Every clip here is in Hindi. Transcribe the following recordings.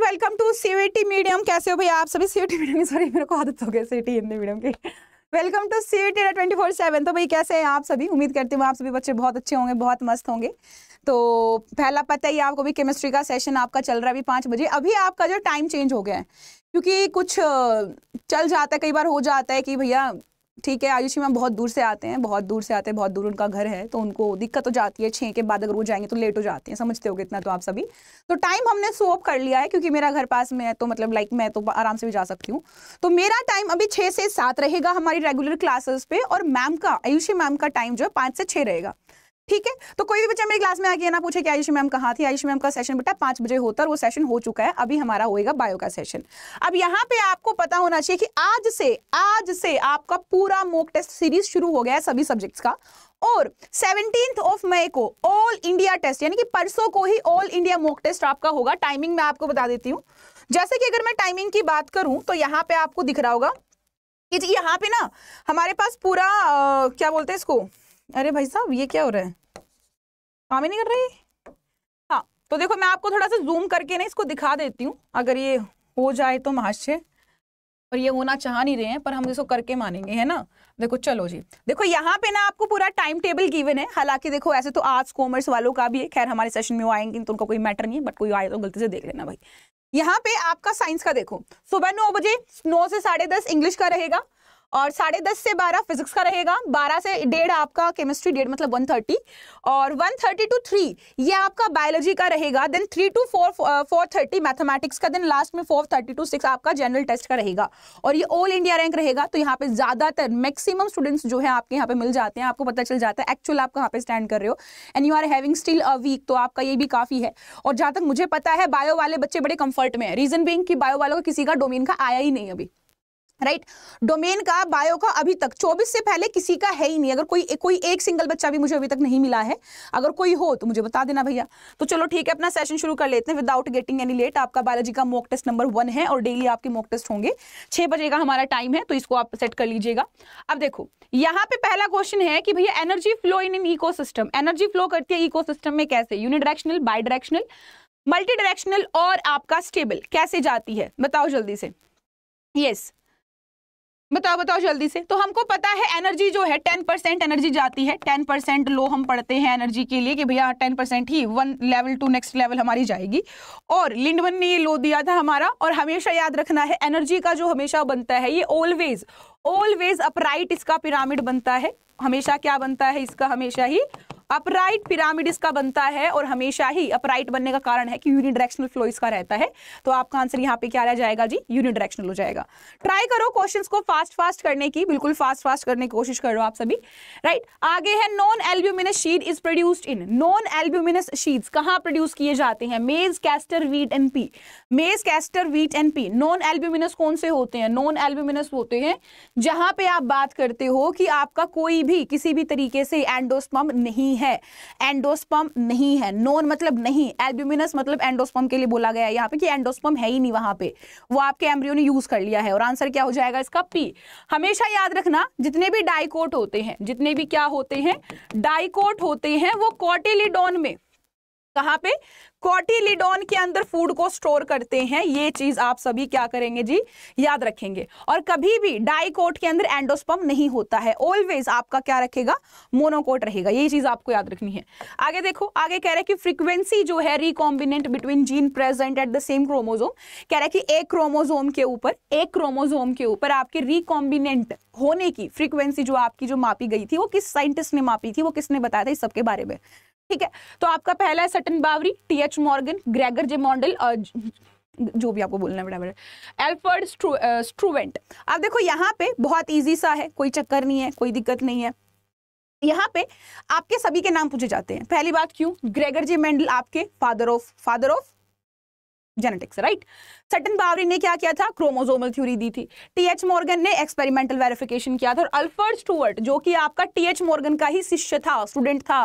वेलकम टू सीवीटी मीडियम कैसे हो भाई आप सभी सीवीटी मीडियम सॉरी मेरे को आदत हो गई सीवीटी हिंदी मीडियम की welcome to CVT twenty four seven तो भाई कैसे हैं आप सभी उम्मीद करती हूँ आप सभी बच्चे बहुत अच्छे होंगे बहुत मस्त होंगे तो पहला पता ही आपको भी केमिस्ट्री का सेशन आपका चल रहा है अभी पाँच बजे अभी आपका जो टाइम चेंज हो गया है क्योंकि कुछ चल जाता है कई बार हो जाता है कि भैया ठीक है आयुषी मैम बहुत दूर से आते हैं बहुत दूर से आते हैं बहुत दूर उनका घर है तो उनको दिक्कत हो जाती है छः के बाद अगर वो जाएंगे तो लेट हो जाते हैं समझते हो इतना तो आप सभी तो टाइम हमने सोप कर लिया है क्योंकि मेरा घर पास में है तो मतलब लाइक मैं तो आराम से भी जा सकती हूँ तो मेरा टाइम अभी छः से सात रहेगा हमारी रेगुलर क्लासेस पे और मैम का आयुषी मैम का टाइम जो है पाँच से छः रहेगा ठीक है तो कोई भी बच्चा मेरी क्लास में आके ना पूछे कि आयुष मैम कहाँ थी आयुष मैम का सेशन बेटा पाँच बजे होता है वो सेशन हो चुका है अभी हमारा होएगा बायो का सेशन अब यहाँ पे आपको पता होना चाहिए कि आज से आज से आपका पूरा मोक टेस्ट सीरीज शुरू हो गया है सभी सब्जेक्ट्स का और सेवनटीन ऑफ मई को ऑल इंडिया टेस्ट यानी कि परसों को ही ऑल इंडिया मोक टेस्ट आपका होगा टाइमिंग मैं आपको बता देती हूँ जैसे कि अगर मैं टाइमिंग की बात करूं तो यहाँ पे आपको दिख रहा होगा कि यहाँ पे ना हमारे पास पूरा आ, क्या बोलते हैं इसको अरे भाई साहब ये क्या हो रहा है काम ही नहीं कर रही हाँ तो देखो मैं आपको थोड़ा सा जूम करके ना इसको दिखा देती हूँ अगर ये हो जाए तो महाशय और ये होना चाह नहीं रहे हैं पर हम इसको करके मानेंगे है ना देखो चलो जी देखो यहाँ पे ना आपको पूरा टाइम टेबल गिवन है हालांकि देखो ऐसे तो आर्ट्स कॉमर्स वालों का भी है खैर हमारे सेशन में वो आएंगे तो उनका कोई मैटर नहीं है बट कोई आए तो गलती से देख लेना भाई यहाँ पे आपका साइंस का देखो सुबह नौ बजे नौ से साढ़े दस इंग्लिश का रहेगा और साढ़े दस से बारह फिजिक्स का रहेगा बारह से डेढ़ आपका केमिस्ट्री डेढ़ मतलब वन थर्टी और वन थर्टी टू थ्री ये आपका बायोलॉजी का रहेगा then three to four four thirty mathematics का देन लास्ट में फोर थर्टी टू सिक्स आपका जनरल टेस्ट का रहेगा और ये ऑल इंडिया रैंक रहेगा तो यहाँ पे ज़्यादातर मैक्सिमम स्टूडेंट्स जो है आपके यहाँ पे मिल जाते हैं आपको पता चल जाता है एक्चुअल आप कहाँ पे स्टैंड कर रहे हो and you are having still a week तो आपका ये भी काफ़ी है और जहाँ तक मुझे पता है बायो वाले बच्चे बड़े कंफर्ट में है रीज़न बिंग कि बायो वालों को किसी का डोमेन का आया ही नहीं अभी राइट डोमेन का बायो का अभी तक 24 से पहले किसी का है ही नहीं अगर कोई कोई एक सिंगल बच्चा भी मुझे अभी तक नहीं मिला है अगर कोई हो तो मुझे बता देना भैया तो चलो ठीक है अपना सेशन शुरू कर लेते हैं विदाउट गेटिंग एनी लेट आपका बायोलॉजी का मॉक टेस्ट नंबर वन है और डेली आपके मॉक टेस्ट होंगे छह बजे का हमारा टाइम है तो इसको आप सेट कर लीजिएगा अब देखो यहाँ पे पहला क्वेश्चन है कि भैया energy flow in in eco energy flow करती है इको में कैसे unidirectional bidirectional multidirectional और आपका स्टेबल कैसे जाती है बताओ जल्दी से यस yes. बताओ बताओ जल्दी से तो हमको पता है एनर्जी जो है टेन परसेंट एनर्जी जाती है टेन परसेंट लो हम पढ़ते हैं एनर्जी के लिए कि भैया टेन परसेंट ही one level to next level हमारी जाएगी और लिंडवन ने ये लो दिया था हमारा और हमेशा याद रखना है एनर्जी का जो हमेशा बनता है ये ऑलवेज ऑलवेज अपराइट इसका पिरामिड बनता है हमेशा क्या बनता है इसका हमेशा ही अपराइट पिरामिड इसका बनता है और हमेशा ही अपराइट बनने का कारण है कि यूनिडायरेक्शनल फ्लो इसका रहता है तो आपका आंसर यहाँ पे क्या रह जाएगा जी यूनिडायरेक्शनल हो जाएगा ट्राई करो क्वेश्चन को फास्ट फास्ट करने की बिल्कुल फास्ट फास्ट करने की कोशिश करो आप सभी राइट right? आगे है non albuminous seed is produced in non albuminous seeds कहाँ प्रोड्यूस किए जाते हैं maize castor wheat and pea maize castor wheat and pea non albuminous कौन से होते हैं नॉन एल्ब्यूमिनस होते हैं जहां पे आप बात करते हो कि आपका कोई भी किसी भी तरीके से एंडोस्पम नहीं है है एंडोस्पम नहीं है नोन मतलब नहीं एल्ब्यूमिनस मतलब एंडोस्पम के लिए बोला गया है यहाँ पे कि एंडोस्पम है ही नहीं वहां पे वो आपके एम्ब्रियो ने यूज कर लिया है और आंसर क्या हो जाएगा इसका पी हमेशा याद रखना जितने भी डाइकोट होते हैं जितने भी क्या होते हैं डाइकोट होते हैं वो कॉटेलीडोन में कहाँ पे कॉटिलिडोन के अंदर फूड को स्टोर करते हैं ये चीज आप सभी क्या करेंगे जी याद रखेंगे और कभी भी डाइकोट के अंदर एंडोस्पम नहीं होता है ऑलवेज आपका क्या रखेगा मोनोकोट रहेगा ये चीज आपको याद रखनी है आगे देखो आगे कह रहे हैं कि फ्रीक्वेंसी जो है recombinant between gene present at the same chromosome कह रहे हैं कि एक क्रोमोजोम के ऊपर एक क्रोमोजोम के ऊपर आपके रिकॉम्बिनेंट होने की फ्रीक्वेंसी जो आपकी जो मापी गई थी वो किस साइंटिस्ट ने मापी थी वो किसने बताया था इस सबके बारे में ठीक है तो आपका पहला है Sutton Boveri T H Morgan Gregor J Mendel और जो भी आपको बोलना बड़ा बड़ा एल्फर्ड स्ट्रूवेंट अब देखो यहाँ पे बहुत ईजी सा है कोई चक्कर नहीं है कोई दिक्कत नहीं है यहाँ पे आपके सभी के नाम पूछे जाते हैं पहली बात क्यों ग्रेगर जे मेंडल आपके father of father of genetics right Sutton Boveri ने क्या किया था क्रोमोजोमल थ्योरी दी थी टीएच मॉर्गन ने एक्सपेरिमेंटल वेरिफिकेशन किया था और अल्फर्ड स्टूअर्ट जो कि आपका टीएच मॉर्गन का ही शिष्य था स्टूडेंट था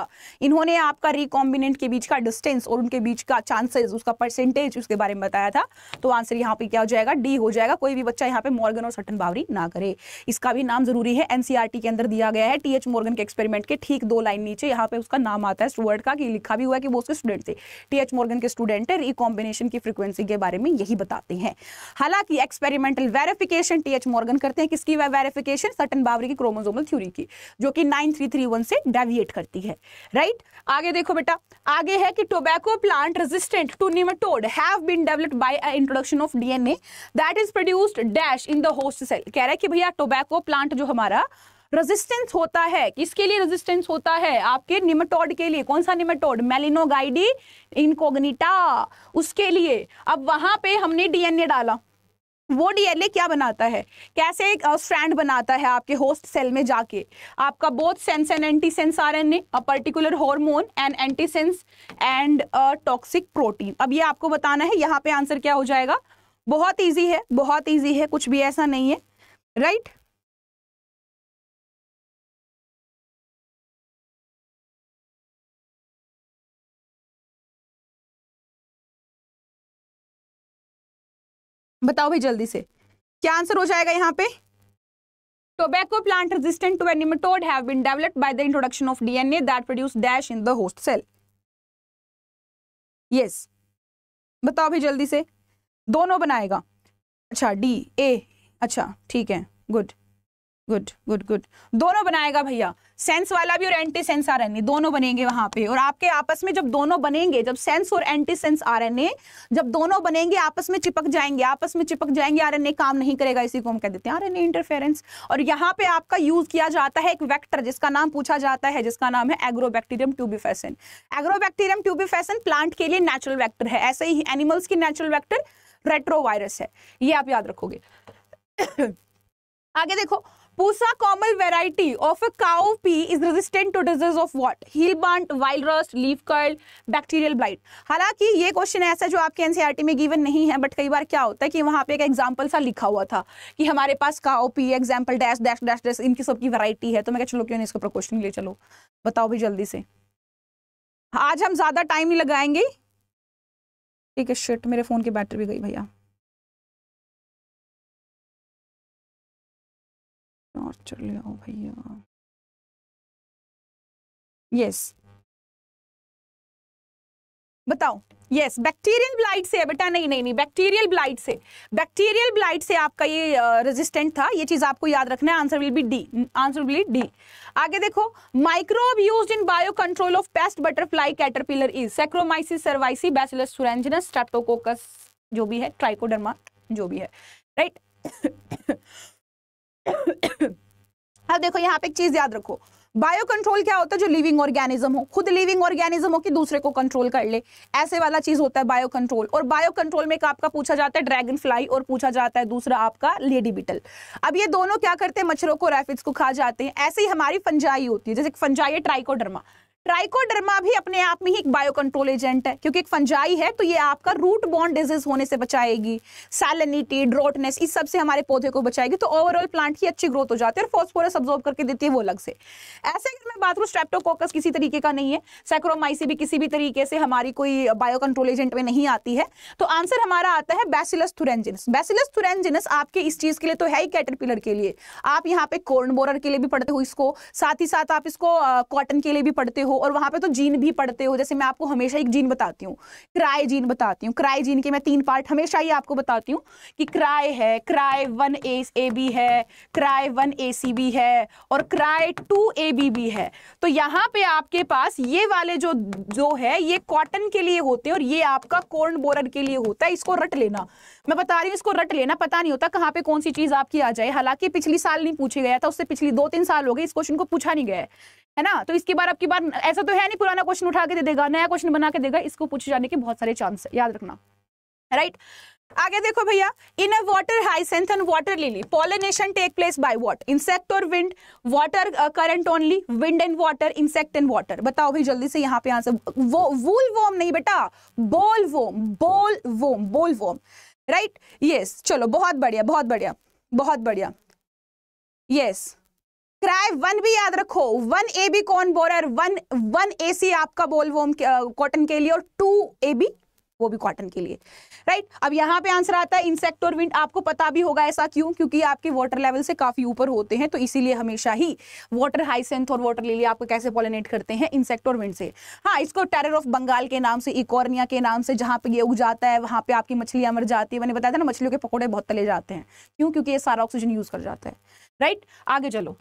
इन्होंने आपका रिकॉम्बिनेंट के बीच का डिस्टेंस और उनके बीच का चांसेस उसका परसेंटेज उसके बारे में बताया था तो आंसर यहाँ पे क्या हो जाएगा डी हो जाएगा कोई भी बच्चा यहाँ पे मॉर्गन और सटन बावरी ना करे इसका भी नाम जरूरी है एनसीआरटी e के अंदर दिया गया है टीएच मॉर्गन के एक्सपेरिमेंट के ठीक दो लाइन नीचे यहाँ पे उसका नाम आता है स्टूअर्ट का कि लिखा भी हुआ है कि वो उसके स्टूडेंट थे टीएच मॉर्गन के स्टूडेंट है रिकॉम्बिनेशन की फ्रिक्वेंसी फ्रीक्वेंसी के बारे में यही बताते हैं हालांकि experimental verification T H Morgan करते हैं किसकी वेरिफिकेशन सटन बावरी की क्रोमोजोमल थ्योरी की जो कि नाइन थ्री थ्री वन से डेविएट करती है राइट आगे देखो बेटा आगे है कि tobacco plant resistant to nematode have been developed by introduction of DNA that is produced dash in the host cell कह रहा है कि भैया टोबैको प्लांट जो हमारा रेजिस्टेंस होता है किसके लिए रेजिस्टेंस होता है आपके निमेटोड के लिए कौन सा निमेटोड मेलिनोगाइडी इनकोग्निटा उसके लिए अब वहां पे हमने डीएनए डाला वो डीएनए क्या बनाता है कैसे एक स्ट्रैंड बनाता है आपके होस्ट सेल में जाके आपका both sense and antisense an a particular hormone and antisense and toxic protein अब ये आपको बताना है यहाँ पे आंसर क्या हो जाएगा बहुत ईजी है बहुत ईजी है कुछ भी ऐसा नहीं है राइट right? बताओ भाई जल्दी से क्या आंसर हो जाएगा यहाँ पे tobacco plant resistant to a nematode have been developed by the introduction of DNA that produce dash in the host cell yes बताओ भाई जल्दी से दोनों बनाएगा अच्छा डी ए अच्छा ठीक है गुड गुड गुड गुड दोनों बनाएगा भैया सेंस वाला भी और एंटी सेंस आर दोनों बनेंगे वहां पे और आपके आपस में जब दोनों बनेंगे जब सेंस और एंटी सेंस आर जब दोनों बनेंगे आपस में चिपक जाएंगे आपस में चिपक जाएंगे आर काम नहीं करेगा इसी को हम कह देते हैं आर इंटरफेरेंस और यहाँ पे आपका यूज किया जाता है एक वैक्टर जिसका नाम पूछा जाता है जिसका नाम है Agrobacterium tumefaciens Agrobacterium tumefaciens plant के लिए नेचुरल वैक्टर है ऐसे ही एनिमल्स की नेचुरल वैक्टर रेट्रोवायरस है ये आप याद रखोगे आगे देखो Pusa common variety of a cow pea is resistant to disease of what? Heel bunt, wild rust, leaf curl, bacterial blight. हालांकि ये क्वेश्चन ऐसा जो आपके एनसीईआरटी e में गिवन नहीं है बट कई बार क्या होता है कि वहां पे एक एग्जांपल सा लिखा हुआ था कि हमारे पास cowpea example dash dash dash dash इनकी सबकी वैरायटी है तो मैं चलो क्यों नहीं इसको प्रकोशन ले चलो बताओ भी जल्दी से आज हम ज्यादा टाइम नहीं लगाएंगे ठीक है शिट मेरे फोन की बैटरी भी गई भैया टॉर्चर ले आओ भैया यस बताओ यस बैक्टीरियल ब्लाइट से है बेटा नहीं नहीं नहीं बैक्टीरियल ब्लाइट से बैक्टीरियल ब्लाइट से आपका ये रेजिस्टेंट uh, था ये चीज आपको याद रखना है answer will be D answer will be D आगे देखो microbe used in biocontrol of pest butterfly caterpillar is Saccharomyces cerevisiae Bacillus thuringiensis Streptococcus जो भी है ट्राइकोडर्मा जो भी है राइट right? अब देखो यहाँ पे एक चीज याद रखो बायो कंट्रोल क्या होता है जो लिविंग ऑर्गेनिज्म हो खुद लिविंग ऑर्गेनिज्म हो कि दूसरे को कंट्रोल कर ले ऐसे वाला चीज होता है बायो कंट्रोल और बायो कंट्रोल में एक आपका पूछा जाता है ड्रैगन फ्लाई और पूछा जाता है दूसरा आपका लेडी बिटल अब ये दोनों क्या करते हैं मच्छरों को रैफिड्स को खा जाते हैं ऐसे ही हमारी फंजाई होती है जैसे फंजाई है ट्राइकोडर्मा ट्राइकोडर्मा भी अपने आप में ही एक बायोकंट्रोल एजेंट है क्योंकि एक फंजाई है तो ये आपका रूट बॉन्ड डिजीज होने से बचाएगी सैलिनिटी ड्रोटनेस इस सब से हमारे पौधे को बचाएगी तो ओवरऑल प्लांट की अच्छी ग्रोथ हो जाती है और फॉस्फोरस अब्जॉर्व करके देती है वो अलग से ऐसे अगर मैं बात करूँ स्ट्रेप्टोकोकस किसी तरीके का नहीं है सैक्रोमाइसी भी किसी भी तरीके से हमारी कोई बायोकंट्रोल एजेंट में नहीं आती है तो आंसर हमारा आता है बैसिलस थुरेंजिनस बैसिलस थुरेंजिनस आपके इस चीज के लिए तो है ही कैटरपिलर के लिए आप यहाँ पे कोर्न बोरर के लिए भी पढ़ते हो इसको साथ ही साथ आप इसको कॉटन के लिए भी पढ़ते हो हो और वहां पे तो जीन भी पढ़ते हो जैसे मैं आपको हमेशा एक जीन बताती हूँ क्राय जीन बताती हूँ क्राय जीन के मैं तीन पार्ट हमेशा ही आपको बताती हूँ कि क्राय है cry one A A B है cry one A C B है और cry two A B B है तो यहाँ पे आपके पास ये वाले जो जो है ये कॉटन के लिए होते हैं और ये आपका कॉर्न बोरन के लिए होता है इसको रट लेना मैं बता रही हूँ इसको रट लेना पता नहीं होता कहाँ पे कौन सी चीज़ आपकी आ जाए हालांकि पिछली साल नहीं पूछे गया था उससे पिछली दो तीन साल हो गए इस क्वेश्चन को पूछा नहीं गया है है ना तो इसके बाद आपकी बार ऐसा तो है नहीं पुराना क्वेश्चन उठा के दे देगा नया क्वेश्चन बना के देगा इसको पूछे जाने के बहुत सारे चांस है याद रखना राइट आगे देखो भैया in a water hyacinth and water lily pollination take place by what insect और wind water current only wind and water insect and water बताओ भाई जल्दी से यहाँ पे आंसर वो वूल वोम नहीं बेटा बोल वोम बोल वोम बोल वोम राइट यस चलो बहुत बढ़िया बहुत बढ़िया बहुत बढ़िया यस yes. क्राय वन भी याद रखो one A B corn borer one one A C आपका बोलवोम कॉटन के लिए और टू ए बी वो भी कॉटन के लिए राइट अब यहाँ पे आंसर आता है इंसेक्ट और विंड आपको पता भी होगा ऐसा क्यों क्योंकि आपके वाटर लेवल से काफी ऊपर होते हैं तो इसीलिए हमेशा ही वाटर हाइसेंथ और वाटर लिली आपको कैसे पॉलिनेट करते हैं इंसेक्ट और विंड से हाँ इसको टेरर ऑफ बंगाल के नाम से इकोर्निया के नाम से जहाँ पे ये उग जाता है वहां पर आपकी मछलियां मर जाती है मैंने बताया था ना मछलियों के पकौड़े बहुत तले जाते हैं क्यों क्योंकि ये सारा ऑक्सीजन यूज कर जाता है राइट आगे चलो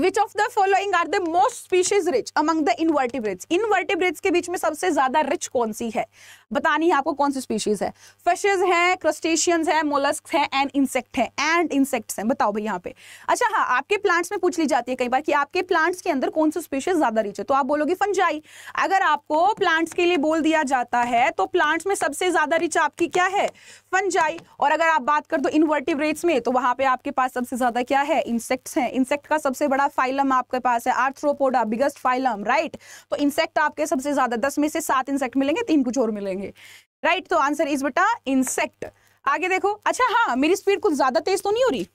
Which of the following are the most species rich among the invertebrates? Invertebrates के बीच में सबसे ज्यादा rich कौन सी है बतानी है आपको कौन सी species है Fishes हैं, crustaceans हैं, mollusks हैं and insect हैं and insects हैं बताओ भाई यहाँ पे अच्छा हाँ आपके plants में पूछ ली जाती है कई बार कि आपके plants के अंदर कौन सी species ज्यादा rich है तो आप बोलोगे फंजाई अगर आपको plants के लिए बोल दिया जाता है तो plants में सबसे ज्यादा rich आपकी क्या है फंजाई और अगर आप बात कर दो इन्वर्टिब्रेट्स में तो वहां पे आपके पास सबसे ज्यादा क्या है इंसेक्ट्स हैं इंसेक्ट का सबसे बड़ा बड़ा फाइलम आपके पास है आर्थ्रोपोडा बिगेस्ट फाइलम राइट तो इंसेक्ट आपके सबसे ज्यादा दस में से सात इंसेक्ट मिलेंगे तीन कुछ और मिलेंगे राइट right, तो आंसर इज बेटा इंसेक्ट आगे देखो अच्छा हाँ मेरी स्पीड कुछ ज्यादा तेज तो नहीं हो रही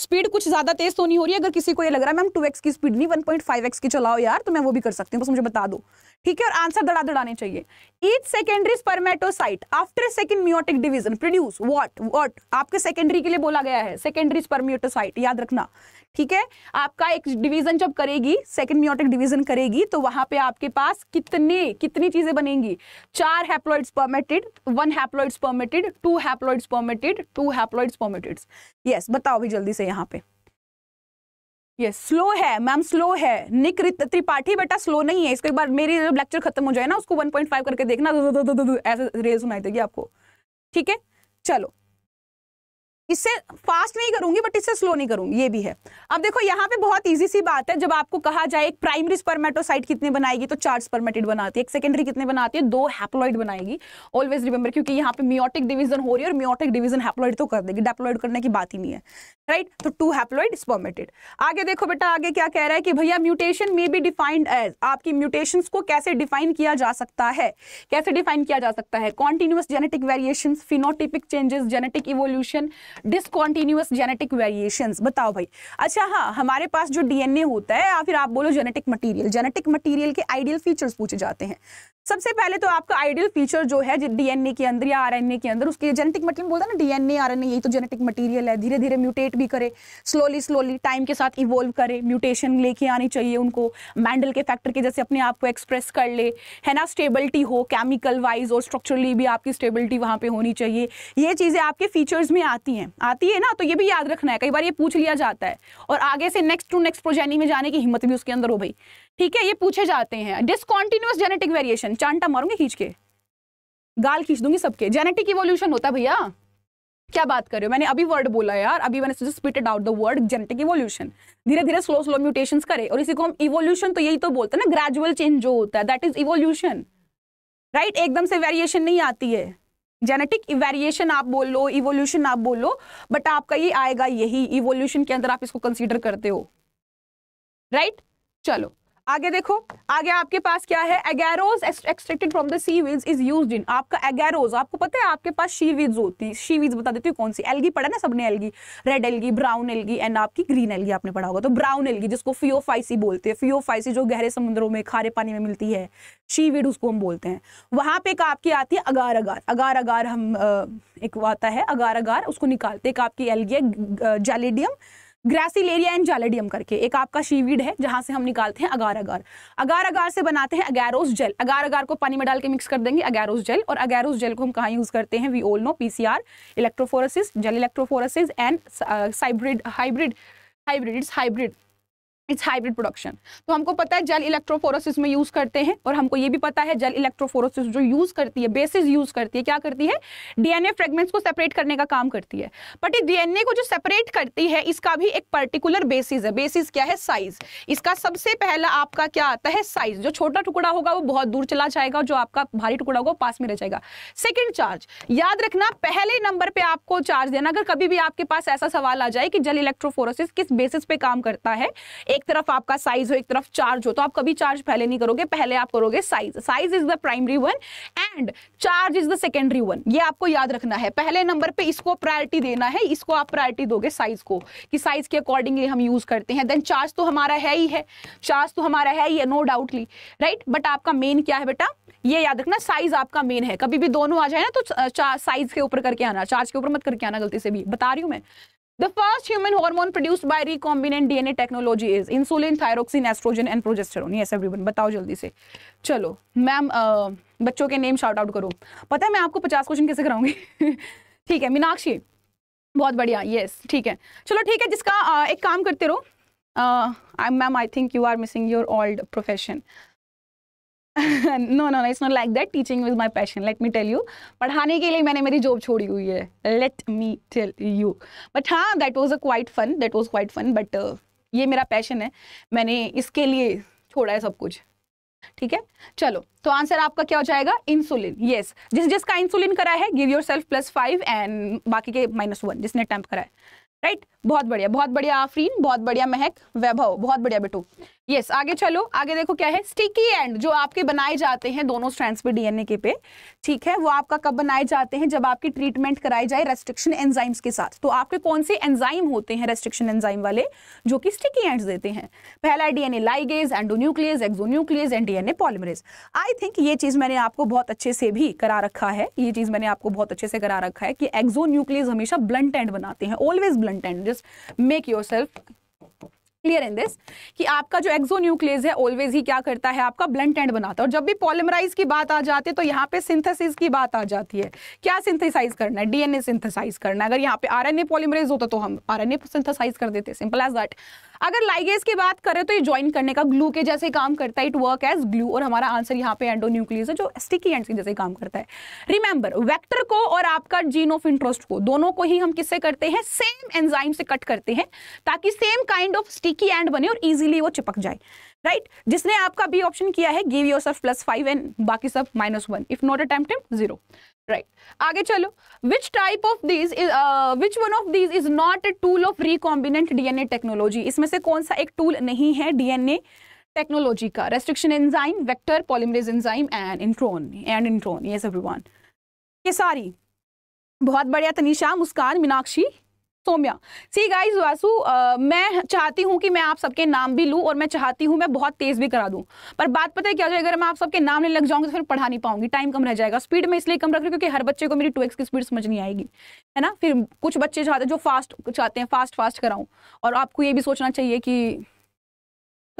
स्पीड कुछ ज्यादा तेज तो नहीं हो रही अगर किसी को ये लग रहा है मैम टू एक्स की स्पीड नहीं वन पॉइंट फाइव एक्स की चलाओ यार तो मैं वो भी कर सकती हूँ बस मुझे बता दो ठीक है और आंसर दड़ा दड़ाने चाहिए each secondary spermatocyte after second meiotic division produce what what आपके सेकेंडरी के लिए बोला गया है सेकेंडरी स्पर्मियोटोसाइट याद रखना ठीक है आपका एक डिवीजन जब करेगी सेकेंड मियोटिक डिवीजन करेगी तो वहां पे आपके पास कितने कितनी चीजें बनेंगी चार haploids spermatid one haploids spermatid two haploids spermatid two haploids spermatid yes बताओ भी जल्दी से यहाँ पे यस yes, स्लो है मैम स्लो है निक त्रिपाठी बेटा स्लो नहीं है इसको एक बार मेरी जब लेक्चर खत्म हो जाए ना उसको 1.5 करके देखना ऐसे रेज सुनाई देगी आपको ठीक है चलो इससे फास्ट नहीं करूंगी बट इससे स्लो नहीं करूंगी ये भी है अब देखो यहाँ पे बहुत इजी सी बात है जब आपको कहा जाए एक प्राइमरी स्पर्मेटोसाइट कितने बनाएगी तो चार स्पर्मेटेड बनाती है एक सेकेंडरी कितने बनाती है दो हैप्लॉइड बनाएगी ऑलवेज रिमेंबर क्योंकि यहाँ पे मियोटिक डिवीजन हो रही है और मियोटिक डिवीजन हैप्लॉइड तो कर देगी डेप्लॉइड करने की बात ही नहीं है राइट तो टू हैप्लॉइड स्पर्मेटेड आगे देखो बेटा आगे क्या कह रहा है कि भैया म्यूटेशन में भी डिफाइंड एज आपकी म्यूटेशन को कैसे डिफाइन किया जा सकता है कैसे डिफाइन किया जा सकता है continuous genetic variation phenotypic changes genetic evolution discontinuous genetic variation बताओ भाई अच्छा हाँ हमारे पास जो डीएनए होता है या फिर आप बोलो जेनेटिक मटीरियल जेनेटिक मटीरियल के आइडियल फीचर्स पूछे जाते हैं सबसे पहले तो आपका आइडियल फीचर जो है डीएनए के अंदर या आरएनए के अंदर उसके जेनेटिक मटीरियल बोलते हैं ना डीएनए आरएनए यही तो जेनेटिक मटीरियल है धीरे धीरे म्यूटेट भी करे स्लोली स्लोली टाइम के साथ इवोल्व करे म्यूटेशन लेके आनी चाहिए उनको मैंडल के फैक्टर के जैसे अपने आप को एक्सप्रेस कर ले है ना स्टेबिलिटी हो केमिकल वाइज और स्ट्रक्चरली भी आपकी स्टेबिलिटी वहाँ पर होनी चाहिए ये चीज़ें आपके फीचर्स में आती हैं आती है ना तो ये भी याद रखना है कई बार ये पूछ लिया जाता है और आगे से नेक्स्ट टू नेक्स्ट प्रोजेनी में जाने की हिम्मत भी उसके अंदर हो भाई ठीक है ये पूछे जाते हैं डिसकॉन्टिन्यूस जेनेटिक वेरिएशन चांटा मारूंगी खींच के गाल खींच दूंगी सबके जेनेटिक इवोल्यूशन होता है भैया क्या बात कर रहे हो मैंने अभी वर्ड बोला यार अभी मैंने spitted out the word genetic evolution धीरे धीरे स्लो स्लो म्यूटेशन करे और इसी को हम इवोल्यूशन तो यही तो बोलते हैं ना ग्रेजुअल चेंज जो होता है दैट इज इवोल्यूशन राइट एकदम से वेरिएशन नहीं आती है जेनेटिक वेरिएशन आप बोल लो इवोल्यूशन आप बोल लो बट आपका ये आएगा यही इवोल्यूशन के अंदर आप इसको कंसीडर करते हो राइट right? चलो आगे देखो आगे आपके पास क्या है agarose extracted from the seaweed is use in आपका एगैरोज आपको पता है आपके पास शी वीज होती है शी वीज बता देती हूँ कौन सी एलगी पढ़ा ना सबने algae red algae brown algae and आपकी ग्रीन एलगी आपने पढ़ा होगा तो ब्राउन एलगी जिसको फियोफाइसी बोलते हैं फियोफाइसी जो गहरे समुद्रों में खारे पानी में मिलती है शी वीड उसको हम बोलते हैं वहां पे एक आपकी आती है अगार अगार अगार अगार हम एक आता है अगार अगार उसको निकालते एक आपकी एलगी है जेलिडियम ग्रेसिलेरिया एंड जालेडियम करके एक आपका शीवीड है जहां से हम निकालते हैं अगार अगार अगार अगार से बनाते हैं अगैरोस जेल अगार अगार को पानी में डाल के मिक्स कर देंगे अगैरोस जेल और अगैरोस जेल को हम कहाँ यूज करते हैं we all know PCR electrophoresis gel electrophoresis and cybrid hybrid hybrid it's hybrid it's hybrid production तो हमको पता है जल इलेक्ट्रोफोरोसिस में यूज़ करते हैं और हमको ये भी पता है जल इलेक्ट्रोफोरोसिस जो यूज़ करती है बेसिस यूज़ करती है क्या करती है डीएनए फ्रेगमेंट्स को सेपरेट करने का काम करती है बट ये डीएनए को जो सेपरेट करती है इसका भी एक पर्टिकुलर बेसिस है बेसिस क्या है साइज इसका सबसे पहला आपका क्या आता है साइज जो छोटा टुकड़ा होगा वो बहुत दूर चला जाएगा जो आपका भारी टुकड़ा होगा पास में रह जाएगा सेकेंड चार्ज याद रखना पहले नंबर पर आपको चार्ज देना अगर कभी भी आपके पास ऐसा सवाल आ जाए कि जल इलेक्ट्रोफोरोसिस किस बेसिस पे काम करता है एक तरफ आपका साइज हो एक तरफ चार्ज हो तो आप कभी चार्ज पहले नहीं करोगे पहले आप करोगे size size is the primary one and charge is the secondary one ये आपको याद रखना है पहले नंबर पे इसको प्रायोरिटी देना है इसको आप प्रायोरिटी दोगे साइज को कि साइज के अकॉर्डिंगली हम यूज करते हैं देन चार्ज तो हमारा है ही है चार्ज तो हमारा है ही है नो डाउटली राइट बट आपका मेन क्या है बेटा ये याद रखना साइज आपका मेन है कभी भी दोनों आ जाए ना तो साइज के ऊपर करके आना चार्ज के ऊपर मत करके आना गलती से भी बता रही हूं मैं The first human hormone produced by recombinant DNA technology is insulin, thyroxine, estrogen and progesterone. Yes everyone, बताओ जल्दी से चलो मैम बच्चों के नेम शाउट आउट करो पता है मैं आपको पचास क्वेश्चन कैसे कराऊंगी ठीक है मीनाक्षी बहुत बढ़िया यस ठीक है चलो ठीक है जिसका आ, एक काम करते रहो ma'am I think you are missing your old profession no no no it's not like that teaching is my passion let me tell you पढ़ाने के लिए मैंने मेरी जॉब छोड़ी हुई है let me tell you but हाँ that was a quite fun that was quite fun but ये मेरा पैशन है मैंने इसके लिए छोड़ा है सब कुछ ठीक है चलो तो आंसर आपका क्या हो जाएगा इंसुलिन यस yes. जिस जिसका इंसुलिन करा है give your self plus five and बाकी के माइनस वन जिसने अटैम्प्ट करा है राइट right? बहुत बढ़िया बहुत बढ़िया आफरीन बहुत बढ़िया महक वैभव बहुत बढ़िया बेटू yes, आगे चलो आगे देखो क्या है स्टिकी एंड जो आपके बनाए जाते हैं दोनों स्ट्रैंड्स पे डीएनए के पे ठीक है वो आपका कब बनाए जाते हैं जब आपकी ट्रीटमेंट कराई जाए रेस्ट्रिक्शन एंजाइम्स के साथ तो आपके कौन से एंजाइम होते हैं रेस्ट्रिक्शन एंजाइम वाले जो कि स्टिकी एंड देते हैं पहला DNA ligase endonuclease exonuclease and DNA polymerase I think ये चीज मैंने आपको बहुत अच्छे से भी करा रखा है ये चीज मैंने आपको बहुत अच्छे से करा रखा है कि एक्सोन्यूक्लियस हमेशा ब्लंट एंड बनाते हैं always blunt end just make yourself clear in this कि आपका जो एक्सोन्यूक्लियस है ऑलवेज ही क्या करता है आपका ब्लंट एंड बनाता है और जब भी पॉलिमराइज की बात आ जाती है तो यहाँ पे सिंथेसिस की बात आ जाती है क्या सिंथेसाइज करना है डीएनए सिंथेसाइज करना है अगर यहाँ पे आरएनए पॉलिमराइज होता तो हम आरएनए सिंथेसाइज कर देते सिंपल एज दैट अगर लाइगेज की बात करें तो ये ज्वाइन करने का ग्लू के जैसे काम करता है इट वर्क एज ग्लू और हमारा आंसर यहाँ पे एंडोन्यूक्लियस है जो स्टिकी एंड जैसे काम करता है रिमेंबर वैक्टर को और आपका जीन ऑफ इंटरेस्ट को दोनों को ही हम किससे करते हैं सेम एंजाइम से कट करते हैं ताकि same kind of sticky end बने और ईजिली वो चिपक जाए राइट right? जिसने आपका बी ऑप्शन किया है give your self plus five and बाकी सब minus one if not attempted zero right आगे चलो which type of these which one of these is not a tool of recombinant DNA technology इसमें से कौन सा एक टूल नहीं है डीएनए टेक्नोलॉजी का restriction enzyme vector polymerase enzyme and intron and intron yes everyone ये सारी बहुत बढ़िया तनिषा मुस्कान मीनाक्षी सोम्या सी गाइज वासु आ, मैं चाहती हूँ कि मैं आप सबके नाम भी लूँ और मैं चाहती हूँ मैं बहुत तेज़ भी करा दूँ पर बात पता है क्या अगर मैं आप सबके नाम लेने लग जाऊँगी तो फिर पढ़ा नहीं पाऊंगी टाइम कम रह जाएगा स्पीड में इसलिए कम रख रही क्योंकि हर बच्चे को मेरी टू की स्पीड समझ नहीं आएगी है ना फिर कुछ बच्चे चाहते जो फास्ट चाहते हैं फास्ट फास्ट कराऊँ और आपको ये भी सोचना चाहिए कि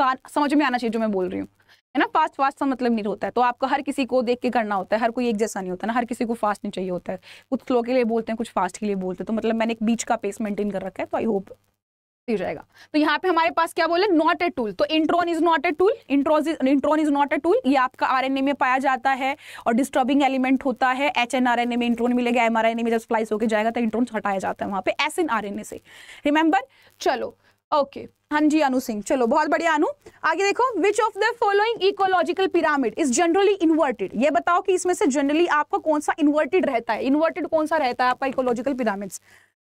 तो समझ में आना चाहिए जो मैं बोल रही हूँ है ना फास्ट फास्ट का मतलब नहीं होता है तो आपका हर किसी को देख के करना होता है हर कोई एक जैसा नहीं होता ना हर किसी को फास्ट नहीं चाहिए होता है कुछ स्लो के लिए बोलते हैं कुछ फास्ट के लिए बोलते हैं तो मतलब मैंने एक बीच का पेस मेंटेन कर रखा है तो आई होप हो जाएगा तो यहाँ पे हमारे पास क्या बोले नॉट ए टूल तो intron is not a tool intron is not a tool ये आपका आरएनए में पाया जाता है और डिस्टर्बिंग एलिमेंट होता है H N R N A में इंट्रोन मिलेगा एम आर एन ए में जब स्प्लाइस होकर जाएगा तो इंट्रोन हटाया जाता है वहाँ पे S N R N A से रिमेंबर चलो ओके हाँ जी अनु सिंह चलो बहुत बढ़िया अनु आगे देखो which of the following ecological pyramid is generally inverted ये बताओ कि इसमें से जनरली आपका कौन सा इन्वर्टेड रहता है इन्वर्टेड कौन सा रहता है आपका ecological pyramids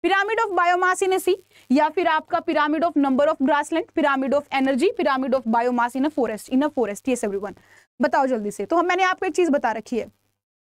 pyramid of biomass in a sea या फिर आपका pyramid of number of grassland pyramid of energy pyramid of biomass in a forest in a forest ये एवरीवन बताओ जल्दी से तो हम मैंने आपको एक चीज बता रखी है